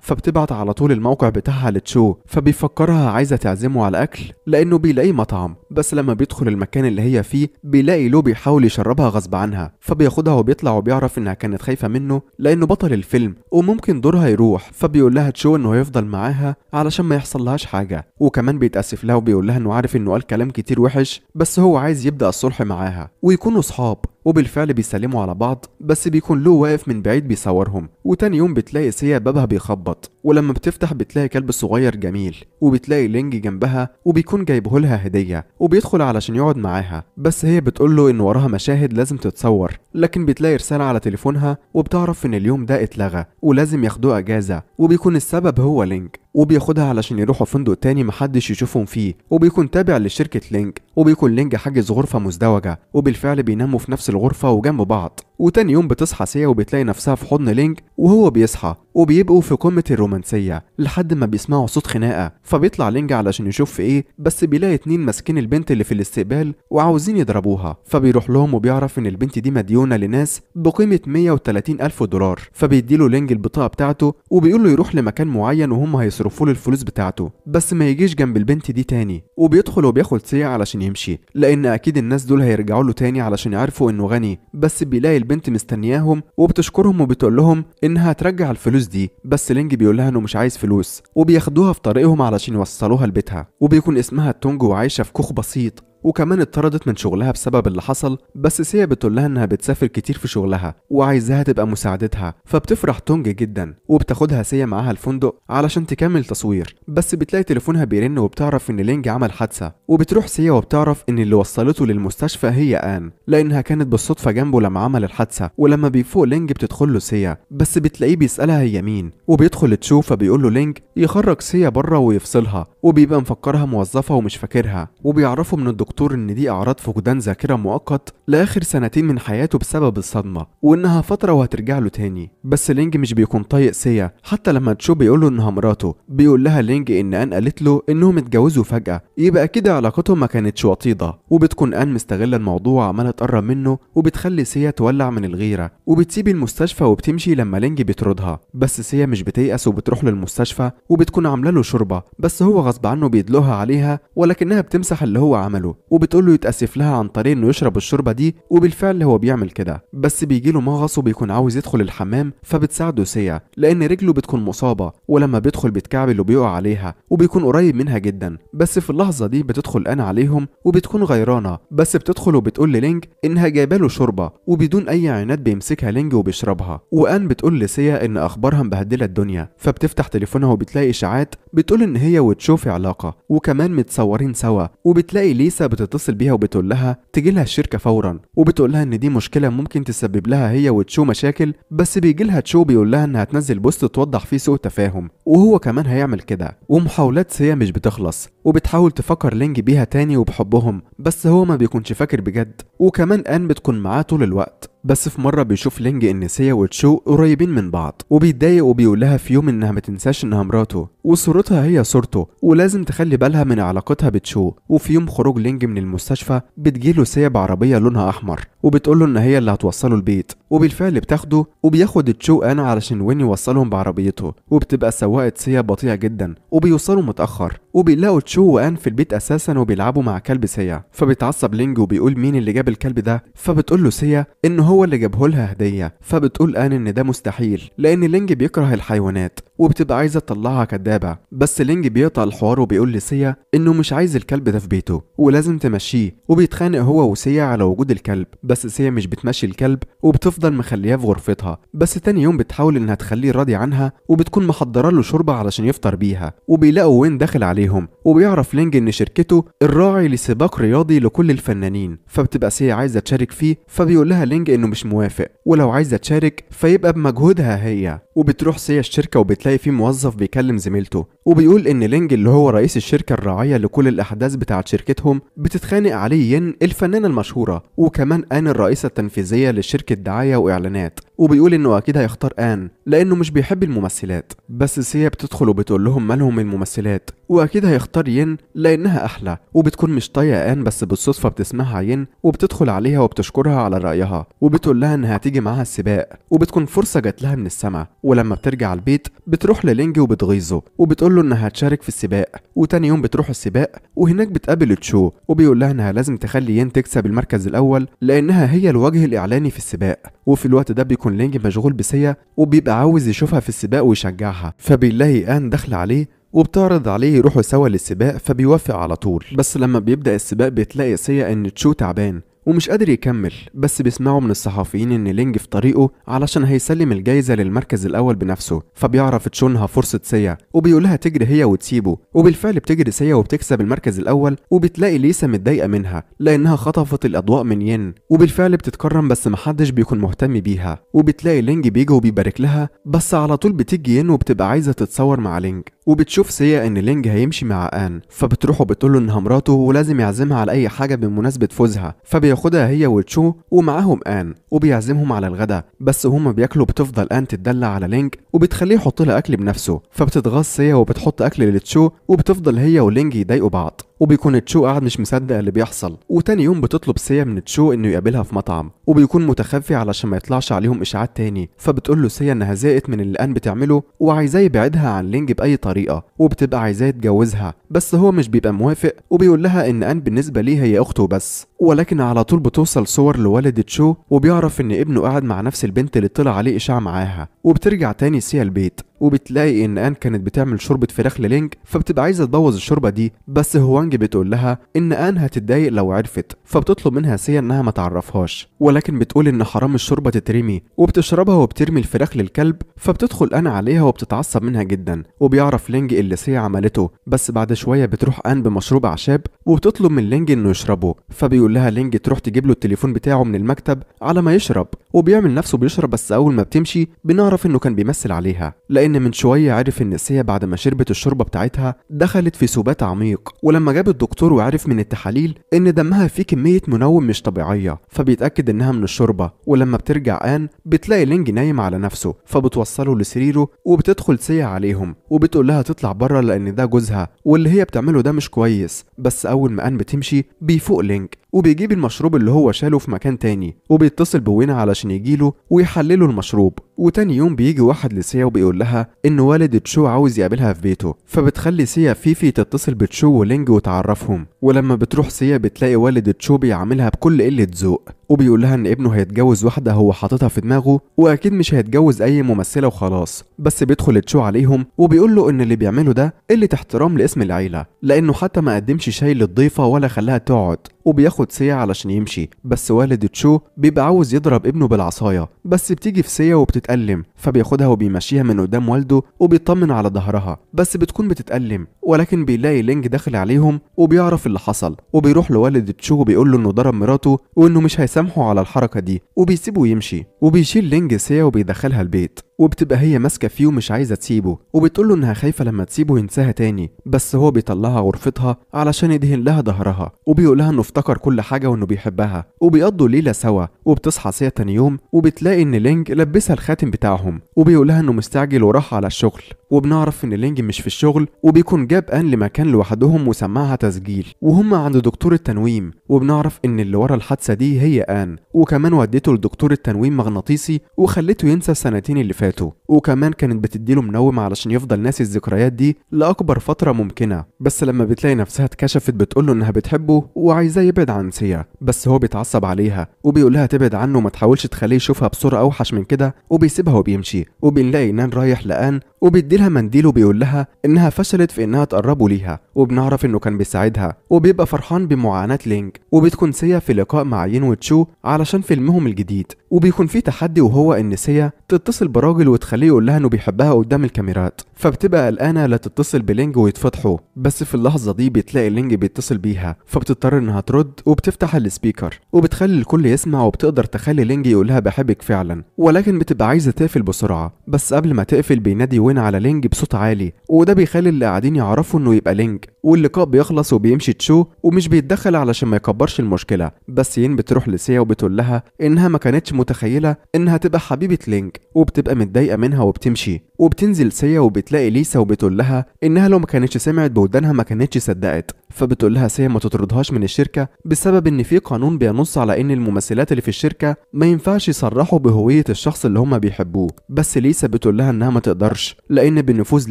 فبتبعت على طول الموقع بتاعها لتشو فبيفكرها عايزه تعزمه على اكل لانه بيلاقي مطعم بس لما بيدخل المكان اللي هي فيه بيلاقي لو بيحاول يشربها غصب عنها فبياخدها وبيطلع وبيعرف انها كانت خايفه منه لانه بطل الفيلم وممكن دورها يروح فبيقول لها تشو انه هيفضل معاها علشان ما يحصل لهاش حاجه وكمان بيتاسف لها وبيقول لها انه عارف انه قال كلام كتير وحش بس هو عايز يبدا الصلح معاها ويكونوا صحاب وبالفعل بيسلموا على بعض بس بيكون له واقف من بعيد بيصورهم وتاني يوم بتلاقي سيا بابها بيخبط ولما بتفتح بتلاقي كلب صغير جميل وبتلاقي لينج جنبها وبيكون جايبه لها هديه وبيدخل علشان يقعد معاها بس هي بتقول له ان وراها مشاهد لازم تتصور لكن بتلاقي رساله على تليفونها وبتعرف ان اليوم ده اتلغى ولازم ياخدوه اجازه وبيكون السبب هو لينج وبياخدها علشان يروحوا فندق تاني محدش يشوفهم فيه وبيكون تابع لشركة لينك وبيكون لينج حاجز غرفة مزدوجة وبالفعل بيناموا في نفس الغرفة وجنب بعض وتاني يوم بتصحى سيا وبتلاقي نفسها في حضن لينج وهو بيصحى وبيبقوا في قمة الرومانسية لحد ما بيسمعوا صوت خناقة فبيطلع لينج علشان يشوف في ايه بس بيلاقي اتنين ماسكين البنت اللي في الاستقبال وعاوزين يضربوها فبيروح لهم وبيعرف ان البنت دي مديونة لناس بقيمة 130 ألف دولار فبيديله لينج البطاقة بتاعته وبيقول له يروح لمكان معين وهم هيصرفوا له الفلوس بتاعته بس ما يجيش جنب البنت دي تاني وبيدخل وبياخد سيا علشان يمشي لان اكيد الناس دول هيرجعوا له تاني علشان يعرفوا انه غني بس بيلاقي البنت مستنياهم وبتشكرهم وبتقول لهم انها ترجع الفلوس دي بس لينج بيقول لها انه مش عايز فلوس وبياخدوها في طريقهم علشان يوصلوها لبيتها وبيكون اسمها تونج وعايشه في كوخ بسيط وكمان اتطردت من شغلها بسبب اللي حصل بس سيا بتقول لها انها بتسافر كتير في شغلها وعايزاها تبقى مساعدتها فبتفرح تونج جدا وبتاخدها سيا معاها الفندق علشان تكمل تصوير بس بتلاقي تليفونها بيرن وبتعرف ان لينج عمل حادثه وبتروح سيا وبتعرف ان اللي وصلته للمستشفى هي ان لانها كانت بالصدفه جنبه لما عمل الحادثه ولما بيفوق لينج بتدخل له سيا بس بتلاقيه بيسالها هي مين وبيدخل تشوف فبيقول له لينج يخرج سيا بره ويفصلها وبيبقى مفكرها موظفه ومش فاكرها وبيعرفه من الدكتور الدكتور إن دي أعراض فقدان ذاكرة مؤقت لآخر سنتين من حياته بسبب الصدمة وإنها فترة وهترجع له تاني بس لينج مش بيكون طايق سيا حتى لما تشو بيقول له إنها مراته بيقول لها لينج إن أن قالت له إنهم اتجوزوا فجأة يبقى كده علاقتهم ما كانتش وطيدة وبتكون أن مستغلة الموضوع عمالة تقرب منه وبتخلي سيا تولع من الغيرة وبتسيب المستشفى وبتمشي لما لينج بيطردها بس سيا مش بتيأس وبتروح للمستشفى وبتكون عاملة له شوربة بس هو غصب عنه بيدلوها عليها ولكنها بتمسح اللي هو عمله وبتقول له يتأسف لها عن طريق انه يشرب الشوربه دي وبالفعل هو بيعمل كده بس بيجي له مغص وبيكون عاوز يدخل الحمام فبتساعده سيا لان رجله بتكون مصابه ولما بيدخل بيتكعبل وبيقع عليها وبيكون قريب منها جدا بس في اللحظه دي بتدخل انا عليهم وبتكون غيرانه بس بتدخل وبتقول لينج انها جايبه له شوربه وبدون اي عناد بيمسكها لينج وبيشربها وان بتقول لسيا ان اخبارها مبهدله الدنيا فبتفتح تليفونها وبتلاقي اشاعات بتقول ان هي وتشوفي علاقه وكمان متصورين سوا وبتلاقي ليسا بتتصل بيها وبتقول لها تجي لها الشركه فورا وبتقول لها ان دي مشكله ممكن تسبب لها هي وتشو مشاكل بس بيجي لها تشو بيقول لها انها تنزل بوست توضح فيه سوء تفاهم وهو كمان هيعمل كده ومحاولات سيا مش بتخلص وبتحاول تفكر لينج بيها تاني وبحبهم بس هو ما بيكونش فاكر بجد وكمان ان بتكون معاه طول الوقت بس في مرة بيشوف لينج إن سيا وتشو قريبين من بعض وبيتضايق وبيقول لها في يوم إنها ما تنساش إنها مراته وصورتها هي صورته ولازم تخلي بالها من علاقتها بتشو وفي يوم خروج لينج من المستشفى بتجيله سيا بعربية لونها أحمر وبتقوله إن هي اللي هتوصله البيت وبالفعل بتاخده وبياخد تشو أنا علشان وين يوصلهم بعربيته وبتبقى سواقة سيا بطيئة جدا وبيوصلوا متأخر وبيلاقوا تشو وآن في البيت أساسا وبيلعبوا مع كلب سيا فبيتعصب لينج وبيقول مين اللي جاب الكلب ده فبتقول له سيا إن هو اللي جابه لها هدية فبتقول آن إن ده مستحيل لأن لينج بيكره الحيوانات وبتبقى عايزة تطلعها كدابة بس لينج بيقطع الحوار وبيقول لسيا إنه مش عايز الكلب ده في بيته ولازم تمشيه وبيتخانق هو وسيا على وجود الكلب بس سيا مش بتمشي الكلب وبتفضل مخلياه في غرفتها بس تاني يوم بتحاول إنها تخليه راضي عنها وبتكون محضرة له شوربة علشان يفطر بيها وبيلاقوا وين داخل عليهم وبيعرف لينج إن شركته الراعي لسباق رياضي لكل الفنانين فبتبقى سيا عايزة تشارك فيه فبيقول لها لينج انه مش موافق ولو عايزه تشارك فيبقى بمجهودها هي وبتروح سيا الشركه وبتلاقي في موظف بيكلم زميلته وبيقول ان لينج اللي هو رئيس الشركه الراعيه لكل الاحداث بتاعه شركتهم بتتخانق عليه ين الفنانه المشهوره وكمان ان الرئيسه التنفيذيه لشركه دعايه واعلانات وبيقول انه اكيد هيختار ان لانه مش بيحب الممثلات بس سيا بتدخل وبتقول لهم مالهم الممثلات واكيد هيختار ين لانها احلى وبتكون مش طايقه ان بس بالصدفه بتسمعها ين وبتدخل عليها وبتشكرها على رايها وبتقول لها انها هتيجي معاها السباق وبتكون فرصه جات لها من السما ولما بترجع البيت بتروح للينج وبتغيظه وبتقول له انها هتشارك في السباق وتاني يوم بتروح السباق وهناك بتقابل تشو وبيقول لها انها لازم تخلي ين تكسب المركز الاول لانها هي الوجه الاعلاني في السباق وفي الوقت ده بيكون لينج مشغول بسيا وبيبقى عاوز يشوفها في السباق ويشجعها فبيلاقي ان داخله عليه وبتعرض عليه يروحوا سوا للسباق فبيوافق على طول بس لما بيبدا السباق بتلاقي سيا ان تشو تعبان ومش قادر يكمل بس بيسمعوا من الصحفيين ان لينج في طريقه علشان هيسلم الجايزة للمركز الأول بنفسه فبيعرف تشونها فرصة سيا وبيقولها تجري هي وتسيبه وبالفعل بتجري سيا وبتكسب المركز الأول وبتلاقي ليسا متضايقة منها لأنها خطفت الأضواء من ين وبالفعل بتتكرم بس محدش بيكون مهتم بيها وبتلاقي لينج بيجي وبيبارك لها بس على طول بتيجي ين وبتبقى عايزة تتصور مع لينج وبتشوف سيا ان لينج هيمشي مع ان فبتروح وبتقول له انها مراته ولازم يعزمها على اي حاجه بمناسبه فوزها فبياخدها هي وتشو ومعاهم ان وبيعزمهم على الغدا بس هما بياكلوا بتفضل ان تتدلع على لينج وبتخليه يحط لها اكل بنفسه فبتتغاظ سيا وبتحط اكل لتشو وبتفضل هي ولينج يضايقوا بعض وبيكون تشو قاعد مش مصدق اللي بيحصل وتاني يوم بتطلب سيا من تشو انه يقابلها في مطعم وبيكون متخفي علشان ما يطلعش عليهم اشاعات تاني فبتقول له سيا انها زهقت من اللي ان بتعمله وعايزاه يبعدها عن لينج باي طريقه وبتبقى عايزاه يتجوزها بس هو مش بيبقى موافق وبيقول لها ان ان بالنسبه ليه هي اخته بس ولكن على طول بتوصل صور لوالد تشو وبيعرف ان ابنه قاعد مع نفس البنت اللي طلع عليه اشاعه معاها وبترجع تاني سيا البيت وبتلاقي ان ان كانت بتعمل شوربه فراخ للينج فبتبقى عايزه تبوظ الشوربه دي بس هوانج بتقول لها ان ان هتتضايق لو عرفت فبتطلب منها سيا انها ما تعرفهاش ولكن بتقول ان حرام الشوربه تترمي وبتشربها وبترمي الفراخ للكلب فبتدخل ان عليها وبتتعصب منها جدا وبيعرف لينج اللي سيا عملته بس بعد شويه بتروح ان بمشروب اعشاب وبتطلب من لينج انه يشربه فبيقول لها لينج تروح تجيب له التليفون بتاعه من المكتب على ما يشرب وبيعمل نفسه بيشرب بس اول ما بتمشي بنعرف انه كان بيمثل عليها لان لأن من شوية عرف إن سيا بعد ما شربت الشوربة بتاعتها دخلت في سبات عميق ولما جاب الدكتور وعرف من التحاليل إن دمها فيه كمية منوم مش طبيعية فبيتأكد إنها من الشوربة ولما بترجع آن بتلاقي لينج نايم على نفسه فبتوصله لسريره وبتدخل سيا عليهم وبتقول لها تطلع بره لأن ده جوزها واللي هي بتعمله ده مش كويس بس أول ما آن بتمشي بيفوق لينج وبيجيب المشروب اللي هو شاله في مكان تاني وبيتصل بوينا علشان يجيله ويحلله المشروب وتاني يوم بيجي واحد لسيا وبيقول لها ان والد تشو عاوز يقابلها في بيته فبتخلي سيا فيفي تتصل بتشو ولينج وتعرفهم ولما بتروح سيا بتلاقي والد تشو بيعاملها بكل قلة ذوق وبيقول لها ان ابنه هيتجوز واحده هو حاططها في دماغه واكيد مش هيتجوز اي ممثله وخلاص بس بيدخل تشو عليهم وبيقول له ان اللي بيعمله ده قله احترام لاسم العيله لانه حتى ما قدمش شاي للضيفه ولا خلاها تقعد وبياخد سيا علشان يمشي بس والد تشو بيبقى عاوز يضرب ابنه بالعصايه بس بتيجي في سيا وبتتألم فبياخدها وبيمشيها من قدام والده وبيطمن على ظهرها بس بتكون بتتألم ولكن بيلاقي لينج داخل عليهم وبيعرف اللي حصل وبيروح لوالد تشو وبيقول له انه ضرب مراته وانه مش هيسامح بيسامحه على الحركة دي وبيسيبه يمشي وبيشيل لينج سيا وبيدخلها البيت وبتبقى هي ماسكة فيه ومش عايزة تسيبه وبتقوله إنها خايفة لما تسيبه ينساها تاني بس هو بيطلعها غرفتها علشان يدهن لها ظهرها وبيقولها إنه افتكر كل حاجة وإنه بيحبها وبيقضوا ليلة سوا وبتصحى سيا تاني يوم وبتلاقي إن لينج لبسها الخاتم بتاعهم وبيقولها إنه مستعجل وراح على الشغل وبنعرف إن لينج مش في الشغل وبيكون جاب آن لمكان لوحدهم وسمعها تسجيل وهم عند دكتور التنويم وبنعرف إن اللي ورا الحادثة دي هي الآن وكمان وديته لدكتور التنويم مغناطيسي وخليته ينسى السنتين اللي فاتوا وكمان كانت بتديله منوم علشان يفضل ناسي الذكريات دي لأكبر فترة ممكنة بس لما بتلاقي نفسها اتكشفت بتقوله إنها بتحبه وعايزاه يبعد عن سيا بس هو بيتعصب عليها وبيقولها تبعد عنه وما تحاولش تخليه يشوفها بصورة أوحش من كده وبيسيبها وبيمشي وبنلاقي نان رايح لآن وبيديلها منديل وبيقول لها إنها فشلت في إنها تقربه ليها وبنعرف إنه كان بيساعدها وبيبقى فرحان بمعاناة لينك وبتكون سيا في لقاء مع ين وتشو علشان فيلمهم الجديد وبيكون في تحدي وهو ان سيا تتصل براجل وتخليه يقول لها انه بيحبها قدام الكاميرات فبتبقى قلقانه لا تتصل بلينج ويتفضحوا بس في اللحظه دي بتلاقي لينج بيتصل بيها فبتضطر انها ترد وبتفتح السبيكر وبتخلي الكل يسمع وبتقدر تخلي لينج يقولها بحبك فعلا ولكن بتبقى عايزه تقفل بسرعه بس قبل ما تقفل بينادي وين على لينج بصوت عالي وده بيخلي اللي قاعدين يعرفوا انه يبقى لينج واللقاء بيخلص وبيمشي تشو ومش بيتدخل علشان ما يكبرش المشكله بس ين بتروح لسيا رومانسيه وبتقول لها انها ما كانتش متخيله انها تبقى حبيبه لينك وبتبقى متضايقه منها وبتمشي وبتنزل سيا وبتلاقي ليسا وبتقول لها انها لو ما كانتش سمعت بودانها ما كانتش صدقت فبتقول لها سيا ما تطردهاش من الشركه بسبب ان في قانون بينص على ان الممثلات اللي في الشركه ما ينفعش يصرحوا بهويه الشخص اللي هم بيحبوه بس ليسا بتقول لها انها ما تقدرش لان بنفوذ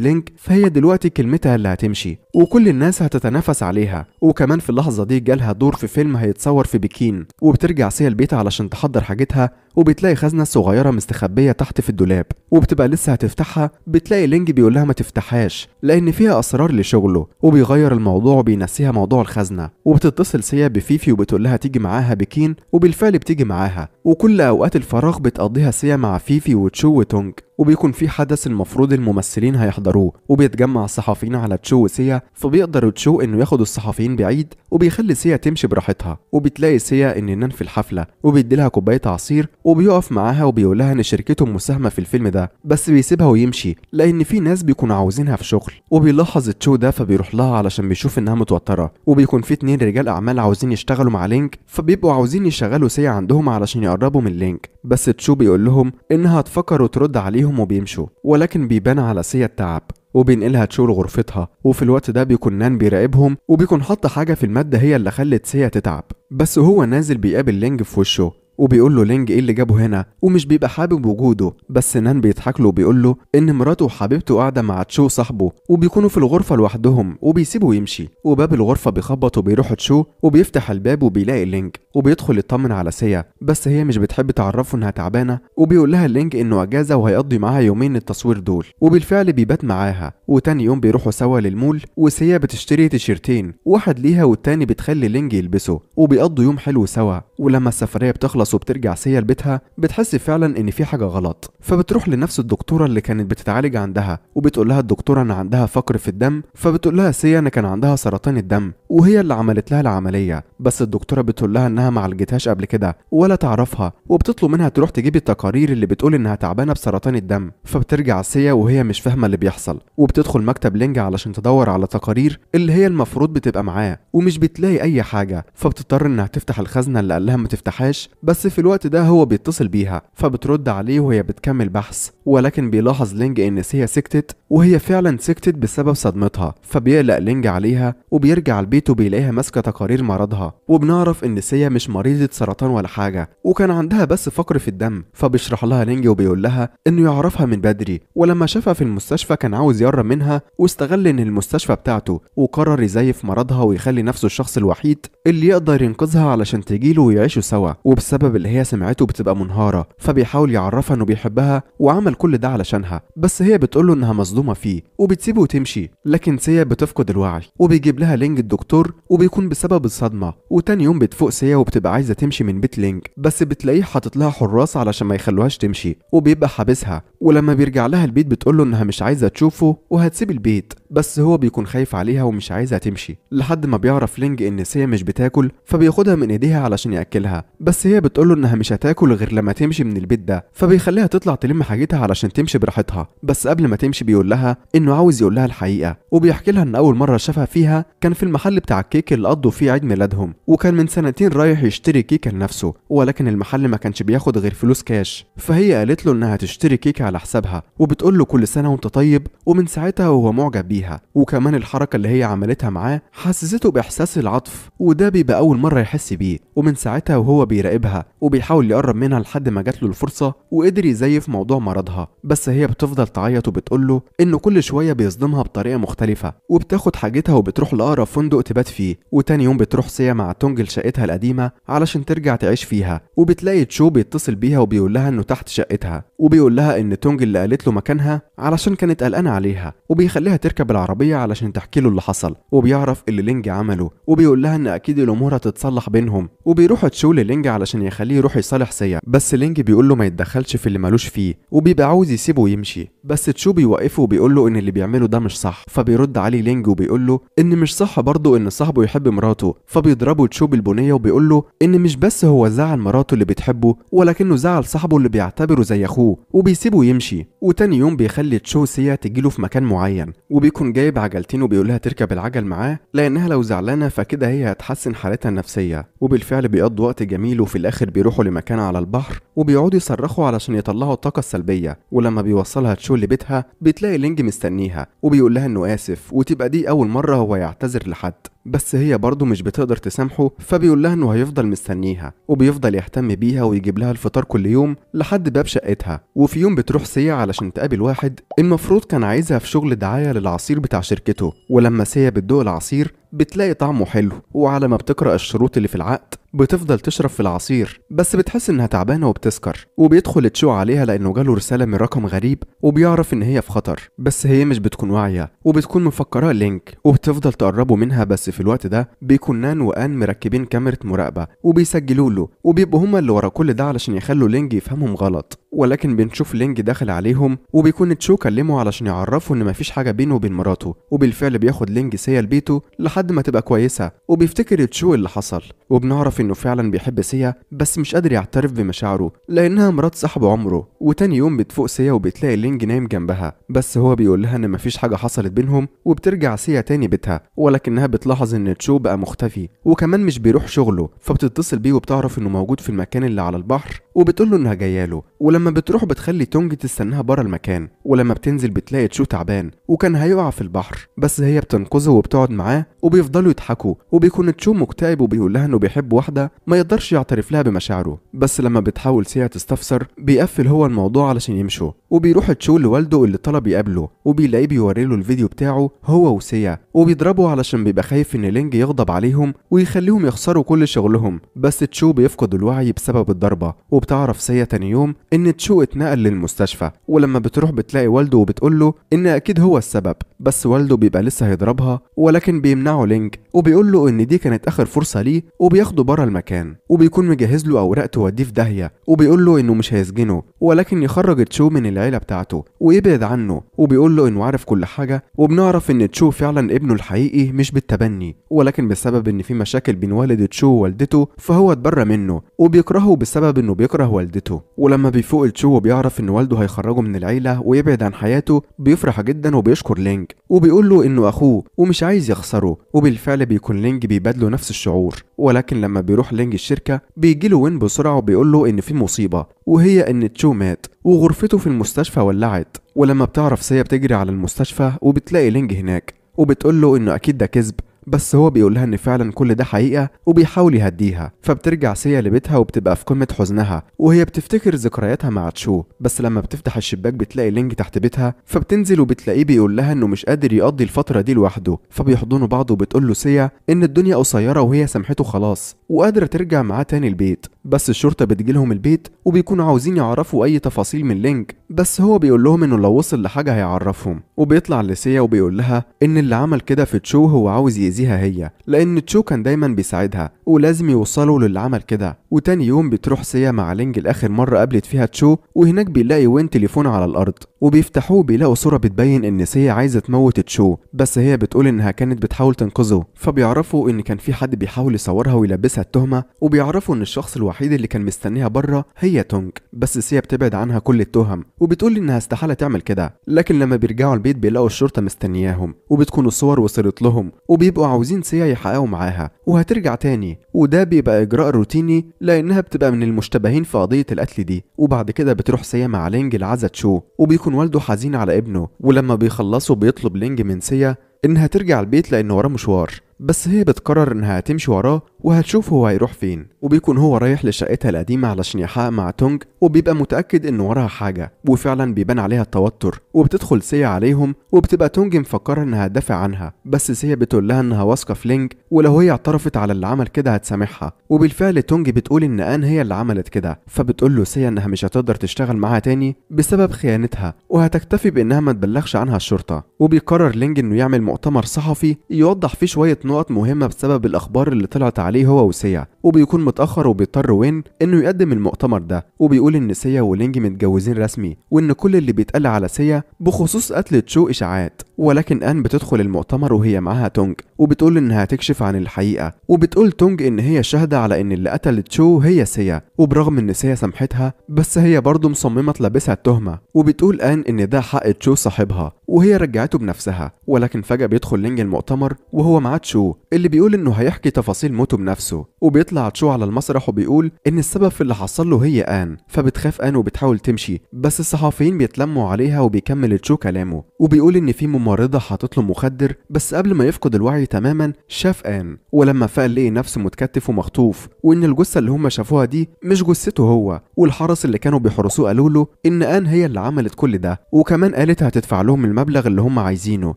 لينك فهي دلوقتي كلمتها اللي هتمشي وكل الناس هتتنافس عليها وكمان في اللحظه دي جالها دور في فيلم هيتصور في بكين وبترجع سيا البيت علشان تحضر حاجتها وبتلاقي خزنه صغيره مستخبيه تحت في الدولاب وبتبقى لسه هتفتحها بتلاقي لينج بيقول لها ما تفتحهاش لان فيها اسرار لشغله وبيغير الموضوع وبينسيها موضوع الخزنه وبتتصل سيا بفيفي وبتقول لها تيجي معاها بكين وبالفعل بتيجي معاها وكل اوقات الفراغ بتقضيها سيا مع فيفي وتشو وتونج وبيكون في حدث المفروض الممثلين هيحضروه وبيتجمع الصحفيين على تشو وسيا فبيقدر تشو انه ياخد الصحفيين بعيد وبيخلي سيا تمشي براحتها وبتلاقي سيا ان نان في الحفله وبيديلها كوبايه عصير وبيقف معاها لها ان شركته مساهمه في الفيلم ده بس بيسيبها ويمشي لان في ناس بيكونوا عاوزينها في شغل وبيلاحظ تشو ده فبيروح لها علشان بيشوف انها متوتره وبيكون في اتنين رجال اعمال عاوزين يشتغلوا مع لينك فبيبقوا عاوزين يشغلوا سيا عندهم علشان يقربوا من لينك بس تشو بيقول لهم إنها تفكر وترد عليهم وبيمشوا ولكن بيبان على سيا التعب وبينقلها تشو لغرفتها وفي الوقت ده بيكون نان بيراقبهم وبيكون حط حاجة في المادة هي اللي خلت سيا تتعب بس هو نازل بيقابل لينج في وشه وبيقول له لينج ايه اللي جابه هنا ومش بيبقى حابب وجوده بس نان بيضحك له وبيقول له ان مراته وحبيبته قاعده مع تشو صاحبه وبيكونوا في الغرفه لوحدهم وبيسيبه يمشي وباب الغرفه بيخبط وبيروح تشو وبيفتح الباب وبيلاقي لينج وبيدخل يطمن على سيا بس هي مش بتحب تعرفه انها تعبانه وبيقول لها لينك انه اجازه وهيقضي معاها يومين التصوير دول وبالفعل بيبات معاها وتاني يوم بيروحوا سوا للمول وسيا بتشتري تيشيرتين واحد ليها والتاني بتخلي لينج يلبسه وبيقضوا يوم حلو سوا ولما السفريه بتخلص وبترجع سيا لبيتها بتحس فعلا ان في حاجه غلط فبتروح لنفس الدكتوره اللي كانت بتتعالج عندها وبتقول لها الدكتوره ان عندها فقر في الدم فبتقول لها سيا ان كان عندها سرطان الدم وهي اللي عملت لها العمليه بس الدكتوره بتقول لها ان انها ما عالجتهاش قبل كده ولا تعرفها وبتطلب منها تروح تجيب التقارير اللي بتقول انها تعبانه بسرطان الدم فبترجع سيا وهي مش فاهمه اللي بيحصل وبتدخل مكتب لينج علشان تدور على تقارير اللي هي المفروض بتبقى معاه ومش بتلاقي اي حاجه فبتضطر انها تفتح الخزنه اللي قال لها ما تفتحهاش بس في الوقت ده هو بيتصل بيها فبترد عليه وهي بتكمل بحث ولكن بيلاحظ لينج ان سيا سكتت وهي فعلا سكتت بسبب صدمتها فبيقلق لينج عليها وبيرجع البيت وبيلاقيها ماسكه تقارير مرضها وبنعرف ان سيا مش مريضة سرطان ولا حاجة وكان عندها بس فقر في الدم فبيشرح لها لينج وبيقول لها إنه يعرفها من بدري ولما شافها في المستشفى كان عاوز يقرب منها واستغل إن المستشفى بتاعته وقرر يزيف مرضها ويخلي نفسه الشخص الوحيد اللي يقدر ينقذها علشان تجيله ويعيشوا سوا وبسبب اللي هي سمعته بتبقى منهارة فبيحاول يعرفها إنه بيحبها وعمل كل ده علشانها بس هي بتقول له إنها مصدومة فيه وبتسيبه وتمشي لكن سيا بتفقد الوعي وبيجيب لها لينج الدكتور وبيكون بسبب الصدمة وتاني يوم بتفوق سيا وبتبقى عايزه تمشي من بيت لينك بس بتلاقيه حاطط لها حراس علشان ما يخلوهاش تمشي وبيبقى حابسها ولما بيرجع لها البيت بتقول له انها مش عايزه تشوفه وهتسيب البيت بس هو بيكون خايف عليها ومش عايزها تمشي لحد ما بيعرف لينج ان سيا مش بتاكل فبياخدها من ايديها علشان ياكلها بس هي بتقول له انها مش هتاكل غير لما تمشي من البيت ده فبيخليها تطلع تلم حاجتها علشان تمشي براحتها بس قبل ما تمشي بيقول لها انه عاوز يقول لها الحقيقه وبيحكي لها ان اول مره شافها فيها كان في المحل بتاع الكيك اللي قضوا فيه عيد ميلادهم وكان من سنتين رايح يشتري كيكه لنفسه ولكن المحل ما كانش بياخد غير فلوس كاش فهي قالت له انها تشتري كيكه على حسابها وبتقول له كل سنه وانت طيب ومن ساعتها وهو معجب بيها وكمان الحركه اللي هي عملتها معاه حسسته باحساس العطف وده بيبقى اول مره يحس بيه ومن ساعتها وهو بيراقبها وبيحاول يقرب منها لحد ما جات له الفرصه وقدر يزيف موضوع مرضها بس هي بتفضل تعيط وبتقول له انه كل شويه بيصدمها بطريقه مختلفه وبتاخد حاجتها وبتروح لاقرب فندق تبات فيه وتاني يوم بتروح سيا مع تونج لشقتها القديمه الخدامة علشان ترجع تعيش فيها وبتلاقي تشو بيتصل بيها وبيقول لها انه تحت شقتها وبيقول لها ان تونج اللي قالت له مكانها علشان كانت قلقانة عليها وبيخليها تركب العربية علشان تحكي له اللي حصل وبيعرف اللي لينج عمله وبيقول لها ان اكيد الامور هتتصلح بينهم وبيروح تشو للينج علشان يخليه يروح يصالح سيا بس لينج بيقول له ما يتدخلش في اللي مالوش فيه وبيبقى عاوز يسيبه ويمشي بس تشو بيوقفه وبيقول له ان اللي بيعمله ده مش صح فبيرد عليه لينج وبيقول له ان مش صح برضه ان صاحبه يحب مراته فبيضربه تشو بالبنيه وبيقول له إن مش بس هو زعل مراته اللي بتحبه ولكنه زعل صاحبه اللي بيعتبره زي أخوه وبيسيبه يمشي وتاني يوم بيخلي تشو سيا تجيله في مكان معين وبيكون جايب عجلتين وبيقولها تركب العجل معاه لأنها لو زعلانة فكده هي هتحسن حالتها النفسية وبالفعل بيقضوا وقت جميل وفي الآخر بيروحوا لمكان على البحر وبيقعدوا يصرخوا علشان يطلعوا الطاقة السلبية ولما بيوصلها تشو لبيتها بتلاقي لينج مستنيها وبيقول لها إنه آسف وتبقى دي أول مرة هو يعتذر لحد بس هي برضه مش بتقدر تسامحه فبيقول لها انه هيفضل مستنيها وبيفضل يهتم بيها ويجيب لها الفطار كل يوم لحد باب شقتها وفي يوم بتروح سيا علشان تقابل واحد المفروض كان عايزها في شغل دعايه للعصير بتاع شركته ولما سيا بتدوق العصير بتلاقي طعمه حلو وعلى ما بتقرأ الشروط اللي في العقد بتفضل تشرب في العصير بس بتحس انها تعبانه وبتسكر وبيدخل تشو عليها لانه جاله رساله من رقم غريب وبيعرف ان هي في خطر بس هي مش بتكون واعيه وبتكون مفكراه لينك وبتفضل تقربه منها بس في الوقت ده بيكون نان وان مركبين كاميرا مراقبه وبيسجلوا له وبيبقوا هما اللي ورا كل ده علشان يخلوا لينك يفهمهم غلط ولكن بنشوف لينج داخل عليهم وبيكون تشو كلمه علشان يعرفه ان مفيش حاجه بينه وبين مراته وبالفعل بياخد لينج سيا لبيته لحد ما تبقى كويسه وبيفتكر تشو اللي حصل وبنعرف انه فعلا بيحب سيا بس مش قادر يعترف بمشاعره لانها مرات صاحب عمره وتاني يوم بتفوق سيا وبتلاقي لينج نايم جنبها بس هو بيقول لها ان مفيش حاجه حصلت بينهم وبترجع سيا تاني بيتها ولكنها بتلاحظ ان تشو بقى مختفي وكمان مش بيروح شغله فبتتصل بيه وبتعرف انه موجود في المكان اللي على البحر وبتقول له انها جايه له ولما لما بتروح بتخلي تونج تستناها بره المكان ولما بتنزل بتلاقي تشو تعبان وكان هيقع في البحر بس هي بتنقذه وبتقعد معاه وبيفضلوا يضحكوا وبيكون تشو مكتئب وبيقول لها انه بيحب واحده ما يقدرش يعترف لها بمشاعره بس لما بتحاول سيا تستفسر بيقفل هو الموضوع علشان يمشوا وبيروح تشو لوالده اللي طلب يقابله وبيلاقيه بيوري له الفيديو بتاعه هو وسيا وبيضربه علشان بيبقى خايف ان لينج يغضب عليهم ويخليهم يخسروا كل شغلهم بس تشو بيفقد الوعي بسبب الضربه وبتعرف سيا تاني يوم ان كانت تشو اتنقل للمستشفى ولما بتروح بتلاقي والده وبتقول له إن أكيد هو السبب بس والده بيبقى لسه هيضربها ولكن بيمنعه لينك وبيقول له إن دي كانت آخر فرصة ليه وبياخده بره المكان وبيكون مجهز له أوراق توديه في داهية وبيقول له إنه مش هيسجنه ولكن يخرج تشو من العيلة بتاعته ويبعد عنه وبيقول له إنه عارف كل حاجة وبنعرف إن تشو فعلا ابنه الحقيقي مش بالتبني ولكن بسبب ان في مشاكل بين والدة تشو ووالدته فهو اتبرى منه وبيكرهه بسبب انه بيكره والدته ولما بيفوق تشو وبيعرف ان والده هيخرجه من العيلة ويبعد عن حياته بيفرح جدا وبيشكر لينج وبيقول له انه اخوه ومش عايز يخسره وبالفعل بيكون لينج بيبادله نفس الشعور ولكن لما بيروح لينج الشركة بيجي له وين بسرعة وبيقول له ان في مصيبة وهي ان تشو مات وغرفته في المستشفى ولعت ولما بتعرف سيا بتجري على المستشفى وبتلاقي لينج هناك وبتقول له انه اكيد ده كذب بس هو بيقول لها ان فعلا كل ده حقيقه وبيحاول يهديها فبترجع سيا لبيتها وبتبقى في قمه حزنها وهي بتفتكر ذكرياتها مع تشو بس لما بتفتح الشباك بتلاقي لينج تحت بيتها فبتنزل وبتلاقيه بيقول لها انه مش قادر يقضي الفتره دي لوحده فبيحضنوا بعض وبتقول له سيا ان الدنيا قصيره وهي سامحته خلاص وقادره ترجع معاه تاني البيت بس الشرطة بتجيلهم البيت وبيكونوا عاوزين يعرفوا أي تفاصيل من لينك بس هو بيقول لهم إنه لو وصل لحاجة هيعرفهم وبيطلع لسيا وبيقول لها إن اللي عمل كده في تشو هو عاوز يأذيها هي لأن تشو كان دايما بيساعدها ولازم يوصلوا للي عمل كده وتاني يوم بتروح سيا مع لينج لآخر مرة قابلت فيها تشو وهناك بيلاقي وين تليفون على الأرض وبيفتحوه بيلاقوا صورة بتبين إن سيا عايزة تموت تشو بس هي بتقول إنها كانت بتحاول تنقذه فبيعرفوا إن كان في حد بيحاول يصورها ويلبسها التهمة وبيعرفوا إن الشخص الوحيد اللي كان مستنيها بره هي تونج بس سيا بتبعد عنها كل التهم وبتقول انها استحاله تعمل كده لكن لما بيرجعوا البيت بيلاقوا الشرطه مستنياهم وبتكون الصور وصلت لهم وبيبقوا عاوزين سيا يحققوا معاها وهترجع تاني وده بيبقى اجراء روتيني لانها بتبقى من المشتبهين في قضيه القتل دي وبعد كده بتروح سيا مع لينج لعزة شو وبيكون والده حزين على ابنه ولما بيخلصوا بيطلب لينج من سيا إنها ترجع البيت لأن وراه مشوار بس هي بتقرر إنها تمشي وراه وهتشوف هو هيروح فين وبيكون هو رايح لشقتها القديمة علشان يحقق مع تونج وبيبقى متأكد إن وراها حاجة وفعلا بيبان عليها التوتر وبتدخل سيا عليهم وبتبقى تونج مفكرة إنها هتدافع عنها بس سيا بتقول لها إنها واثقة في لينج ولو هي اعترفت على اللي عمل كده هتسامحها وبالفعل تونج بتقول إن آن هي اللي عملت كده فبتقول له سيا إنها مش هتقدر تشتغل معاها تاني بسبب خيانتها وهتكتفي بإنها ما تبلغش عنها الشرطة وبيقرر لينج إنه يعمل مؤتمر صحفي يوضح فيه شوية نقط مهمة بسبب الأخبار اللي طلعت عليه هو وسيا وبيكون متأخر وبيضطر وين إنه يقدم المؤتمر ده وبيقول بتقول إن سيا ولينج متجوزين رسمي وإن كل اللي بيتقال على سيا بخصوص قتل تشو إشاعات ولكن أن بتدخل المؤتمر وهي معاها تونج وبتقول إنها تكشف عن الحقيقة وبتقول تونج إن هي شاهدة على إن اللي قتل تشو هي سيا وبرغم إن سيا سامحتها بس هي برضه مصممة تلبسها التهمة وبتقول أن إن ده حق تشو صاحبها وهي رجعته بنفسها ولكن فجأة بيدخل لينج المؤتمر وهو معاه تشو اللي بيقول انه هيحكي تفاصيل موته بنفسه وبيطلع تشو على المسرح وبيقول ان السبب في اللي حصل له هي آن فبتخاف آن وبتحاول تمشي بس الصحفيين بيتلموا عليها وبيكمل تشو كلامه وبيقول ان في ممرضة حاطط له مخدر بس قبل ما يفقد الوعي تماما شاف آن ولما فاق لقي نفسه متكتف ومخطوف وان الجثة اللي هم شافوها دي مش جثته هو والحرس اللي كانوا بيحرسوه قالوا له ان آن هي اللي عملت كل ده وكمان قالت هتدفع لهم المبلغ اللي هم عايزينه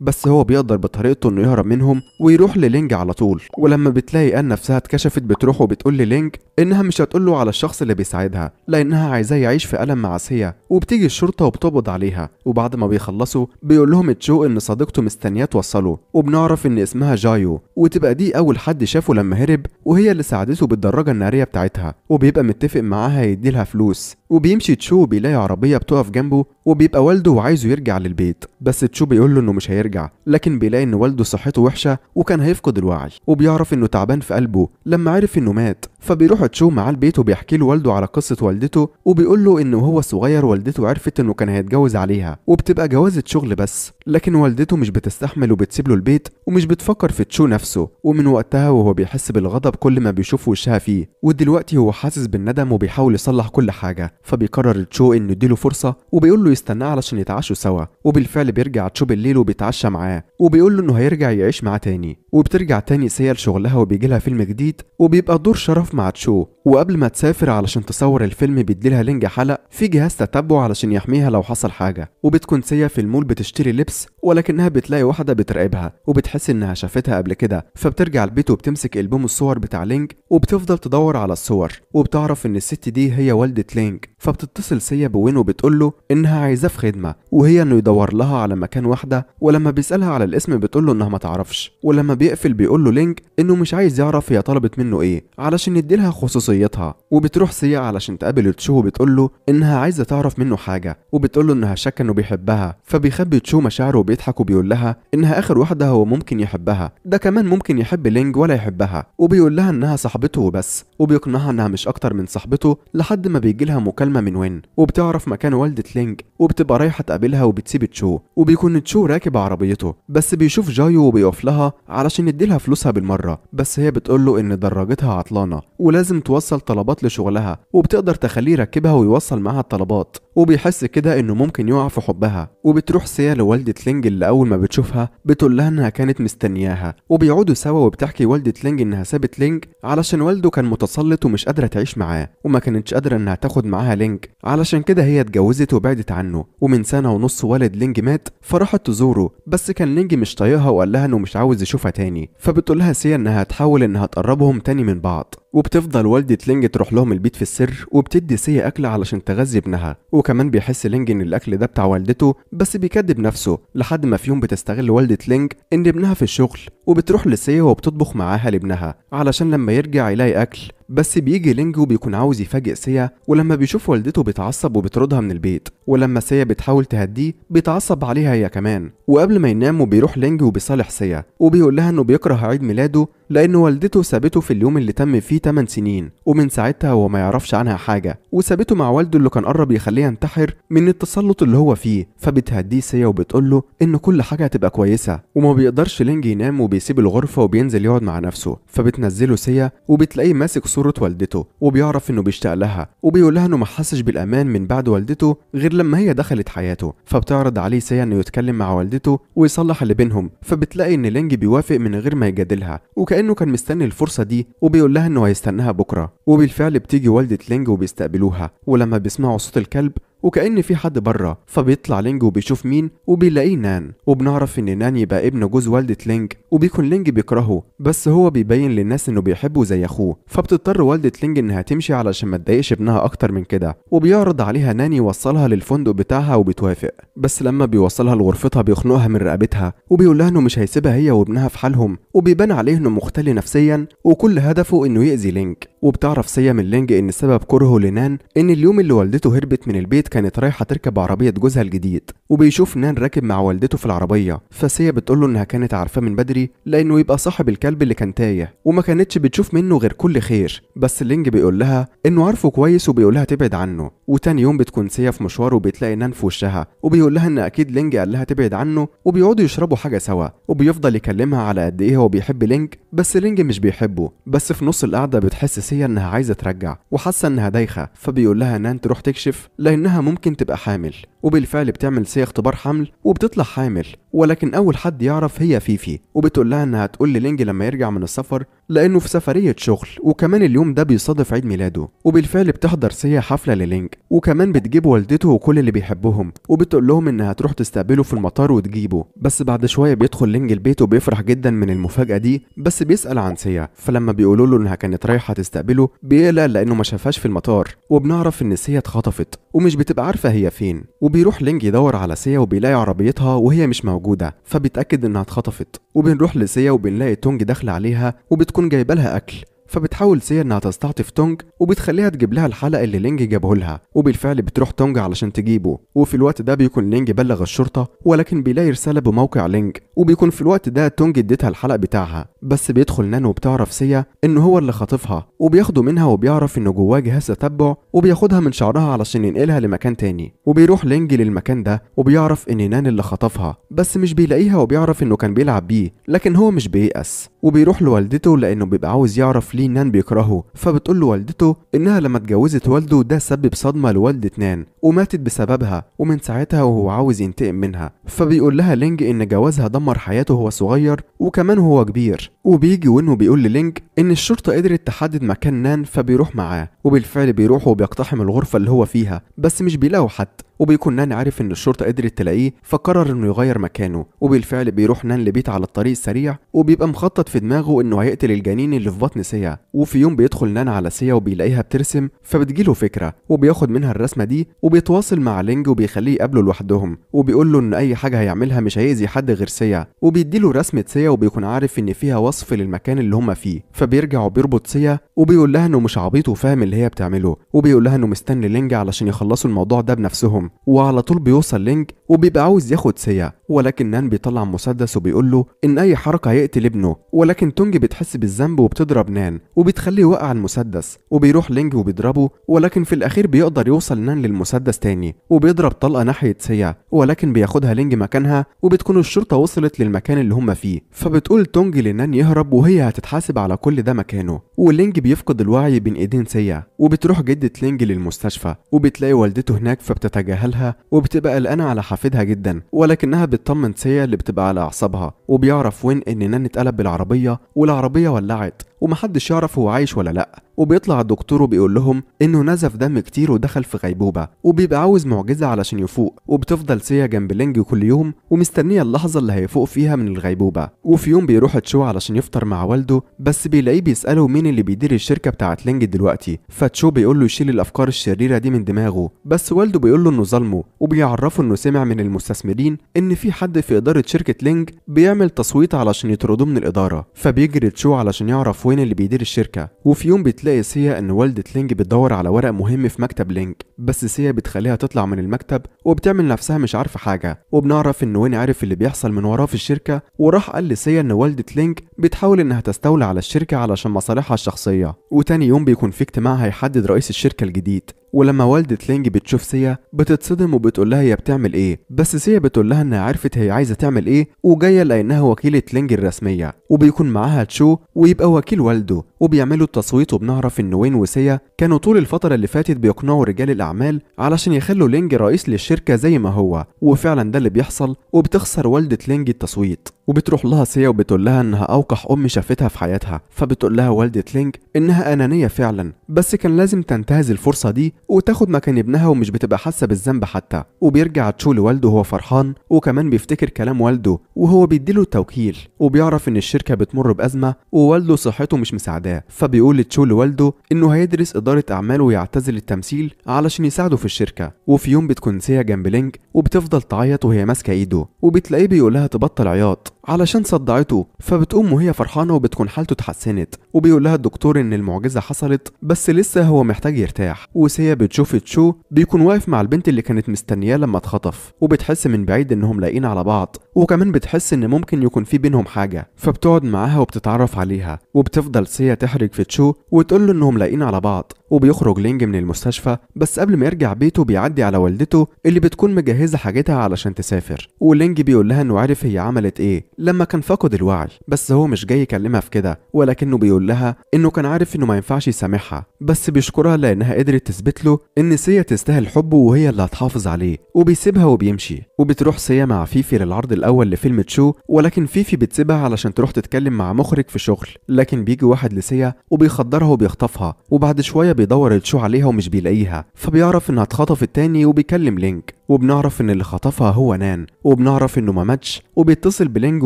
بس هو بيقدر بطريقته انه يهرب منهم ويروح للينج على طول ولما بتلاقي ان نفسها اتكشفت بتروح وبتقول للينج انها مش هتقول على الشخص اللي بيساعدها لانها عايزاه يعيش في الم معسيه وبتيجي الشرطه وبتقبض عليها وبعد ما بيخلصوا بيقول لهم تشو ان صديقته مستنياه توصله وبنعرف ان اسمها جايو وتبقى دي اول حد شافه لما هرب وهي اللي ساعدته بالدراجه الناريه بتاعتها وبيبقى متفق معاها يديلها فلوس وبيمشي تشو بيلاقي عربية بتقف جنبه وبيبقى والده وعايزه يرجع للبيت بس تشو بيقول له انه مش هيرجع لكن بيلاقي ان والده صحته وحشة وكان هيفقد الوعي وبيعرف انه تعبان في قلبه لما عرف انه مات فبيروح تشو معاه البيت وبيحكي له والده على قصه والدته وبيقول له ان وهو صغير والدته عرفت انه كان هيتجوز عليها وبتبقى جوازه شغل بس لكن والدته مش بتستحمل وبتسيب له البيت ومش بتفكر في تشو نفسه ومن وقتها وهو بيحس بالغضب كل ما بيشوف وشها فيه ودلوقتي هو حاسس بالندم وبيحاول يصلح كل حاجه فبيقرر تشو انه يديله فرصه وبيقول له يستناه علشان يتعشوا سوا وبالفعل بيرجع تشو بالليل وبيتعشى معاه وبيقول له انه هيرجع يعيش معاه تاني وبترجع تاني سيا لشغلها وبيجي لها فيلم جديد وبيبقى دور شرف مع تشو وقبل ما تسافر علشان تصور الفيلم بيديلها لينجا حلق في جهاز تتبع علشان يحميها لو حصل حاجة وبتكون سيا في المول بتشتري لبس ولكنها بتلاقي واحدة بتراقبها وبتحس انها شافتها قبل كده فبترجع البيت وبتمسك ألبوم الصور بتاع لينج وبتفضل تدور على الصور وبتعرف ان الست دي هي والدة لينج فبتتصل سيا بوين وبتقول له انها عايزاه في خدمة وهي انه يدور لها على مكان واحدة ولما بيسألها على الاسم بتقول له انها ما تعرفش ولما بيقفل بيقول له لينج انه مش عايز يعرف هي طلبت منه ايه علشان لها خصوصيتها وبتروح سيا علشان تقابل تشو وبتقول له انها عايزه تعرف منه حاجه وبتقول له انها شاكه انه بيحبها فبيخبي تشو مشاعره وبيضحك وبيقول لها انها اخر واحده هو ممكن يحبها ده كمان ممكن يحب لينج ولا يحبها وبيقول لها انها صاحبته وبس وبيقنعها انها مش اكتر من صاحبته لحد ما بيجي لها مكالمه من وين وبتعرف مكان والده لينج وبتبقى رايحه تقابلها وبتسيب تشو وبيكون تشو راكب عربيته بس بيشوف جايو وبيقف لها علشان يديلها فلوسها بالمره بس هي بتقول له ان دراجتها عطلانه ولازم توصل طلبات لشغلها وبتقدر تخليه يركبها ويوصل معاها الطلبات وبيحس كده انه ممكن يقع في حبها وبتروح سيا لوالدة لينج اللي اول ما بتشوفها بتقول لها انها كانت مستنياها وبيقعدوا سوا وبتحكي والدة لينج انها سابت لينج علشان والده كان متسلط ومش قادرة تعيش معاه وما كانتش قادرة انها تاخد معاها لينج علشان كده هي اتجوزت وبعدت عنه ومن سنة ونص والد لينج مات فراحت تزوره بس كان لينج مش طايقها وقال لها انه مش عاوز يشوفها تاني فبتقول لها سيا انها تحاول انها تقربهم تاني من بعض وبتفضل والدة لينج تروح لهم البيت في السر وبتدي سيا أكل علشان تغذي ابنها وكمان بيحس لينج إن الأكل ده بتاع والدته بس بيكذب نفسه لحد ما في يوم بتستغل والدة لينج إن ابنها في الشغل وبتروح لسيو وبتطبخ معاها لابنها علشان لما يرجع يلاقي أكل بس بيجي لينج وبيكون عاوز يفاجئ سيا ولما بيشوف والدته بيتعصب وبيطردها من البيت ولما سيا بتحاول تهديه بيتعصب عليها هي كمان وقبل ما ينام وبيروح لينج وبيصالح سيا وبيقول لها انه بيكره عيد ميلاده لان والدته سابته في اليوم اللي تم فيه 8 سنين ومن ساعتها هو ما يعرفش عنها حاجه وسابته مع والده اللي كان قرب يخليه ينتحر من التسلط اللي هو فيه فبتهديه سيا وبتقول له ان كل حاجه هتبقى كويسه وما بيقدرش لينج ينام وبي بيسيب الغرفة وبينزل يقعد مع نفسه فبتنزله سيا وبتلاقيه ماسك صورة والدته وبيعرف انه بيشتاق لها وبيقول لها انه ما حسش بالامان من بعد والدته غير لما هي دخلت حياته فبتعرض عليه سيا انه يتكلم مع والدته ويصلح اللي بينهم فبتلاقي ان لينج بيوافق من غير ما يجادلها وكانه كان مستني الفرصة دي وبيقول لها انه هيستناها بكرة وبالفعل بتيجي والدة لينج وبيستقبلوها ولما بيسمعوا صوت الكلب وكأن في حد بره فبيطلع لينج وبيشوف مين وبيلاقيه نان وبنعرف ان نان يبقى ابن جوز والدة لينج وبيكون لينج بيكرهه بس هو بيبين للناس انه بيحبه زي اخوه فبتضطر والدة لينج انها تمشي علشان ما تضايقش ابنها اكتر من كده وبيعرض عليها نان يوصلها للفندق بتاعها وبتوافق بس لما بيوصلها لغرفتها بيخنقها من رقبتها وبيقول لها انه مش هيسيبها هي وابنها في حالهم وبيبان عليه انه مختل نفسيا وكل هدفه انه يأذي لينج وبتعرف سيا من لينج ان سبب كرهه لنان ان اليوم اللي والدته هربت من البيت كانت رايحه تركب عربيه جوزها الجديد وبيشوف نان راكب مع والدته في العربيه فسيا بتقول له انها كانت عارفاه من بدري لانه يبقى صاحب الكلب اللي كان تايه وما كانتش بتشوف منه غير كل خير بس لينج بيقول لها انه عارفه كويس وبيقول لها تبعد عنه وتاني يوم بتكون سيا في مشوار وبتلاقي نان في وشها وبيقول لها ان اكيد لينج قال لها تبعد عنه وبيقعدوا يشربوا حاجه سوا وبيفضل يكلمها على قد ايه هو بيحب لينج بس لينج مش بيحبه بس في نص القعده بتحس سيا انها عايزه ترجع وحاسه انها دايخه فبيقول لها نان تروح تكشف لانها ممكن تبقى حامل وبالفعل بتعمل سي اختبار حمل وبتطلع حامل ولكن اول حد يعرف هي فيفي وبتقول لها انها هتقول لينج لما يرجع من السفر لأنه في سفرية شغل وكمان اليوم ده بيصادف عيد ميلاده وبالفعل بتحضر سيا حفلة للينك وكمان بتجيب والدته وكل اللي بيحبهم وبتقول لهم إنها هتروح تستقبله في المطار وتجيبه بس بعد شوية بيدخل لينج البيت وبيفرح جدا من المفاجأة دي بس بيسأل عن سيا فلما بيقولوا له إنها كانت رايحة تستقبله بيقلق لأنه ما شافهاش في المطار وبنعرف إن سيا اتخطفت ومش بتبقى عارفة هي فين وبيروح لينج يدور على سيا وبيلاقي عربيتها وهي مش موجودة فبيتأكد إنها اتخطفت وبنروح لسيا وبنلاقي تونج داخلة عليها وبتكون تكون جايبة لها أكل فبتحاول سيا انها تستعطف تونج وبتخليها تجيب لها الحلقه اللي لينج جابه لها وبالفعل بتروح تونج علشان تجيبه وفي الوقت ده بيكون لينج بلغ الشرطه ولكن بيلاقي رساله بموقع لينج وبيكون في الوقت ده تونج اديتها الحلقه بتاعها بس بيدخل نانو وبتعرف سيا ان هو اللي خاطفها وبياخده منها وبيعرف ان جواه جهاز تتبع وبياخدها من شعرها علشان ينقلها لمكان تاني وبيروح لينج للمكان ده وبيعرف ان نان اللي خطفها بس مش بيلاقيها وبيعرف انه كان بيلعب بيه لكن هو مش بييأس وبيروح لوالدته لانه بيبقى عاوز يعرف نان بيكرهه فبتقول له والدته انها لما اتجوزت والده ده سبب صدمه لوالده نان وماتت بسببها ومن ساعتها وهو عاوز ينتقم منها فبيقول لها لينج ان جوازها دمر حياته وهو صغير وكمان هو كبير وبيجي وانه بيقول للينج ان الشرطه قدرت تحدد مكان نان فبيروح معاه وبالفعل بيروح وبيقتحم الغرفه اللي هو فيها بس مش بيلاقوا حد وبيكون نان عارف ان الشرطه قدرت تلاقيه فقرر انه يغير مكانه وبالفعل بيروح نان لبيت على الطريق السريع وبيبقى مخطط في دماغه انه هيقتل الجنين اللي في بطن سيا وفي يوم بيدخل نان على سيا وبيلاقيها بترسم فبتجيله فكره وبياخد منها الرسمه دي وبيتواصل مع لينج وبيخليه يقابله لوحدهم وبيقول له ان اي حاجه هيعملها مش هيأذي حد غير سيا وبيديله رسمه سيا وبيكون عارف ان فيها وصف للمكان اللي هما فيه فبيرجع وبيربط سيا وبيقول لها انه مش عبيط وفاهم اللي هي بتعمله وبيقول لها انه مستني لينج علشان يخلصوا الموضوع ده بنفسهم وعلى طول بيوصل لينج وبيبقى عاوز ياخد سيا ولكن نان بيطلع مسدس وبيقول له ان اي حركه هيقتل ابنه ولكن تونج بتحس بالذنب وبتضرب نان وبتخليه يوقع المسدس وبيروح لينج وبيضربه ولكن في الاخير بيقدر يوصل نان للمسدس تاني وبيضرب طلقه ناحيه سيا ولكن بياخدها لينج مكانها وبتكون الشرطه وصلت للمكان اللي هم فيه فبتقول تونج لنان يهرب وهي هتتحاسب على كل ده مكانه ولينج بيفقد الوعي بين ايدين سيا وبتروح جده لينج للمستشفى وبتلاقي والدته هناك فبتتجاهل بتتجاهلها وبتبقى قلقانه على حفيدها جدا ولكنها بتطمن سيا اللي بتبقى على اعصابها وبيعرف وين ان نان اتقلب بالعربيه والعربيه ولعت ومحدش يعرف هو عايش ولا لا وبيطلع الدكتور وبيقول لهم انه نزف دم كتير ودخل في غيبوبه وبيبقى عاوز معجزه علشان يفوق وبتفضل سيا جنب لينج كل يوم ومستنيه اللحظه اللي هيفوق فيها من الغيبوبه وفي يوم بيروح تشو علشان يفطر مع والده بس بيلاقيه بيساله مين اللي بيدير الشركه بتاعت لينج دلوقتي فتشو بيقول له يشيل الافكار الشريره دي من دماغه بس والده بيقول له انه ظلمه وبيعرفه انه سمع من المستثمرين ان في حد في اداره شركه لينج بيعمل تصويت علشان يطردوه من الاداره فبيجري تشو علشان يعرف وين اللي بيدير الشركة وفي يوم بتلاقي سيا إن والدة لينج بتدور على ورق مهم في مكتب لينج بس سيا بتخليها تطلع من المكتب وبتعمل نفسها مش عارفة حاجة وبنعرف إن وين عرف اللي بيحصل من وراه في الشركة وراح قال لسيا إن والدة لينج بتحاول إنها تستولى على الشركة علشان مصالحها الشخصية وتاني يوم بيكون في اجتماع هيحدد رئيس الشركة الجديد ولما والدة لينج بتشوف سيا بتتصدم وبتقول لها هي بتعمل ايه بس سيا بتقول لها انها عرفت هي عايزة تعمل ايه وجاية لانها وكيلة لينج الرسمية وبيكون معاها تشو ويبقى وكيل والده وبيعملوا التصويت وبنعرف ان وين وسيا كانوا طول الفترة اللي فاتت بيقنعوا رجال الاعمال علشان يخلوا لينج رئيس للشركة زي ما هو وفعلا ده اللي بيحصل وبتخسر والدة لينج التصويت وبتروح لها سيا وبتقول لها انها اوقح ام شافتها في حياتها فبتقول لها والدة لينك انها انانية فعلا بس كان لازم تنتهز الفرصة دي وتاخد مكان ابنها ومش بتبقى حاسة بالذنب حتى وبيرجع تشو لوالده وهو فرحان وكمان بيفتكر كلام والده وهو بيديله التوكيل وبيعرف ان الشركة بتمر بأزمة ووالده صحته مش مساعداه فبيقول تشو لوالده انه هيدرس ادارة اعمال ويعتزل التمثيل علشان يساعده في الشركة وفي يوم بتكون سيا جنب لينك وبتفضل تعيط وهي ماسكة ايده وبتلاقيه بيقولها تبطل عياط علشان صدعته فبتقوم وهي فرحانه وبتكون حالته اتحسنت وبيقول لها الدكتور ان المعجزه حصلت بس لسه هو محتاج يرتاح وسيا بتشوف تشو بيكون واقف مع البنت اللي كانت مستنياه لما اتخطف وبتحس من بعيد انهم لاقين على بعض وكمان بتحس ان ممكن يكون في بينهم حاجه فبتقعد معاها وبتتعرف عليها وبتفضل سيا تحرج في تشو وتقول له انهم لاقين على بعض وبيخرج لينج من المستشفى بس قبل ما يرجع بيته بيعدي على والدته اللي بتكون مجهزه حاجتها علشان تسافر ولينج بيقول لها انه عارف هي عملت ايه لما كان فاقد الوعي بس هو مش جاي يكلمها في كده ولكنه بيقول لها انه كان عارف انه ما ينفعش يسامحها بس بيشكرها لانها قدرت تثبت له ان سيا تستاهل حبه وهي اللي هتحافظ عليه وبيسيبها وبيمشي وبتروح سيا مع فيفي للعرض الاول لفيلم تشو ولكن فيفي بتسيبها علشان تروح تتكلم مع مخرج في شغل لكن بيجي واحد لسيا وبيخدرها وبيخطفها وبعد شويه بيدور تشو عليها ومش بيلاقيها فبيعرف انها اتخطفت تاني وبيكلم لينك وبنعرف ان اللي خطفها هو نان وبنعرف انه ما ماتش وبيتصل بلينج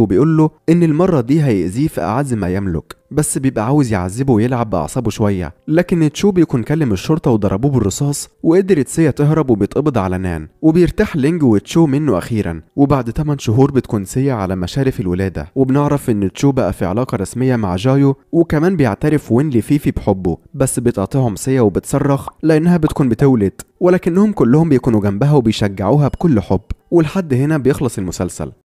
وبيقول له إن المرة دي هيأذيه في أعز ما يملك بس بيبقى عاوز يعذبه ويلعب بأعصابه شوية لكن تشو بيكون كلم الشرطة وضربوه بالرصاص وقدرت سيا تهرب وبيتقبض على نان وبيرتاح لينج وتشو منه أخيرا وبعد 8 شهور بتكون سيا على مشارف الولادة وبنعرف إن تشو بقى في علاقة رسمية مع جايو وكمان بيعترف وين لفيفي بحبه بس بتقاطعهم سيا وبتصرخ لأنها بتكون بتولد ولكنهم كلهم بيكونوا جنبها وبيشجعوها بكل حب ولحد هنا بيخلص المسلسل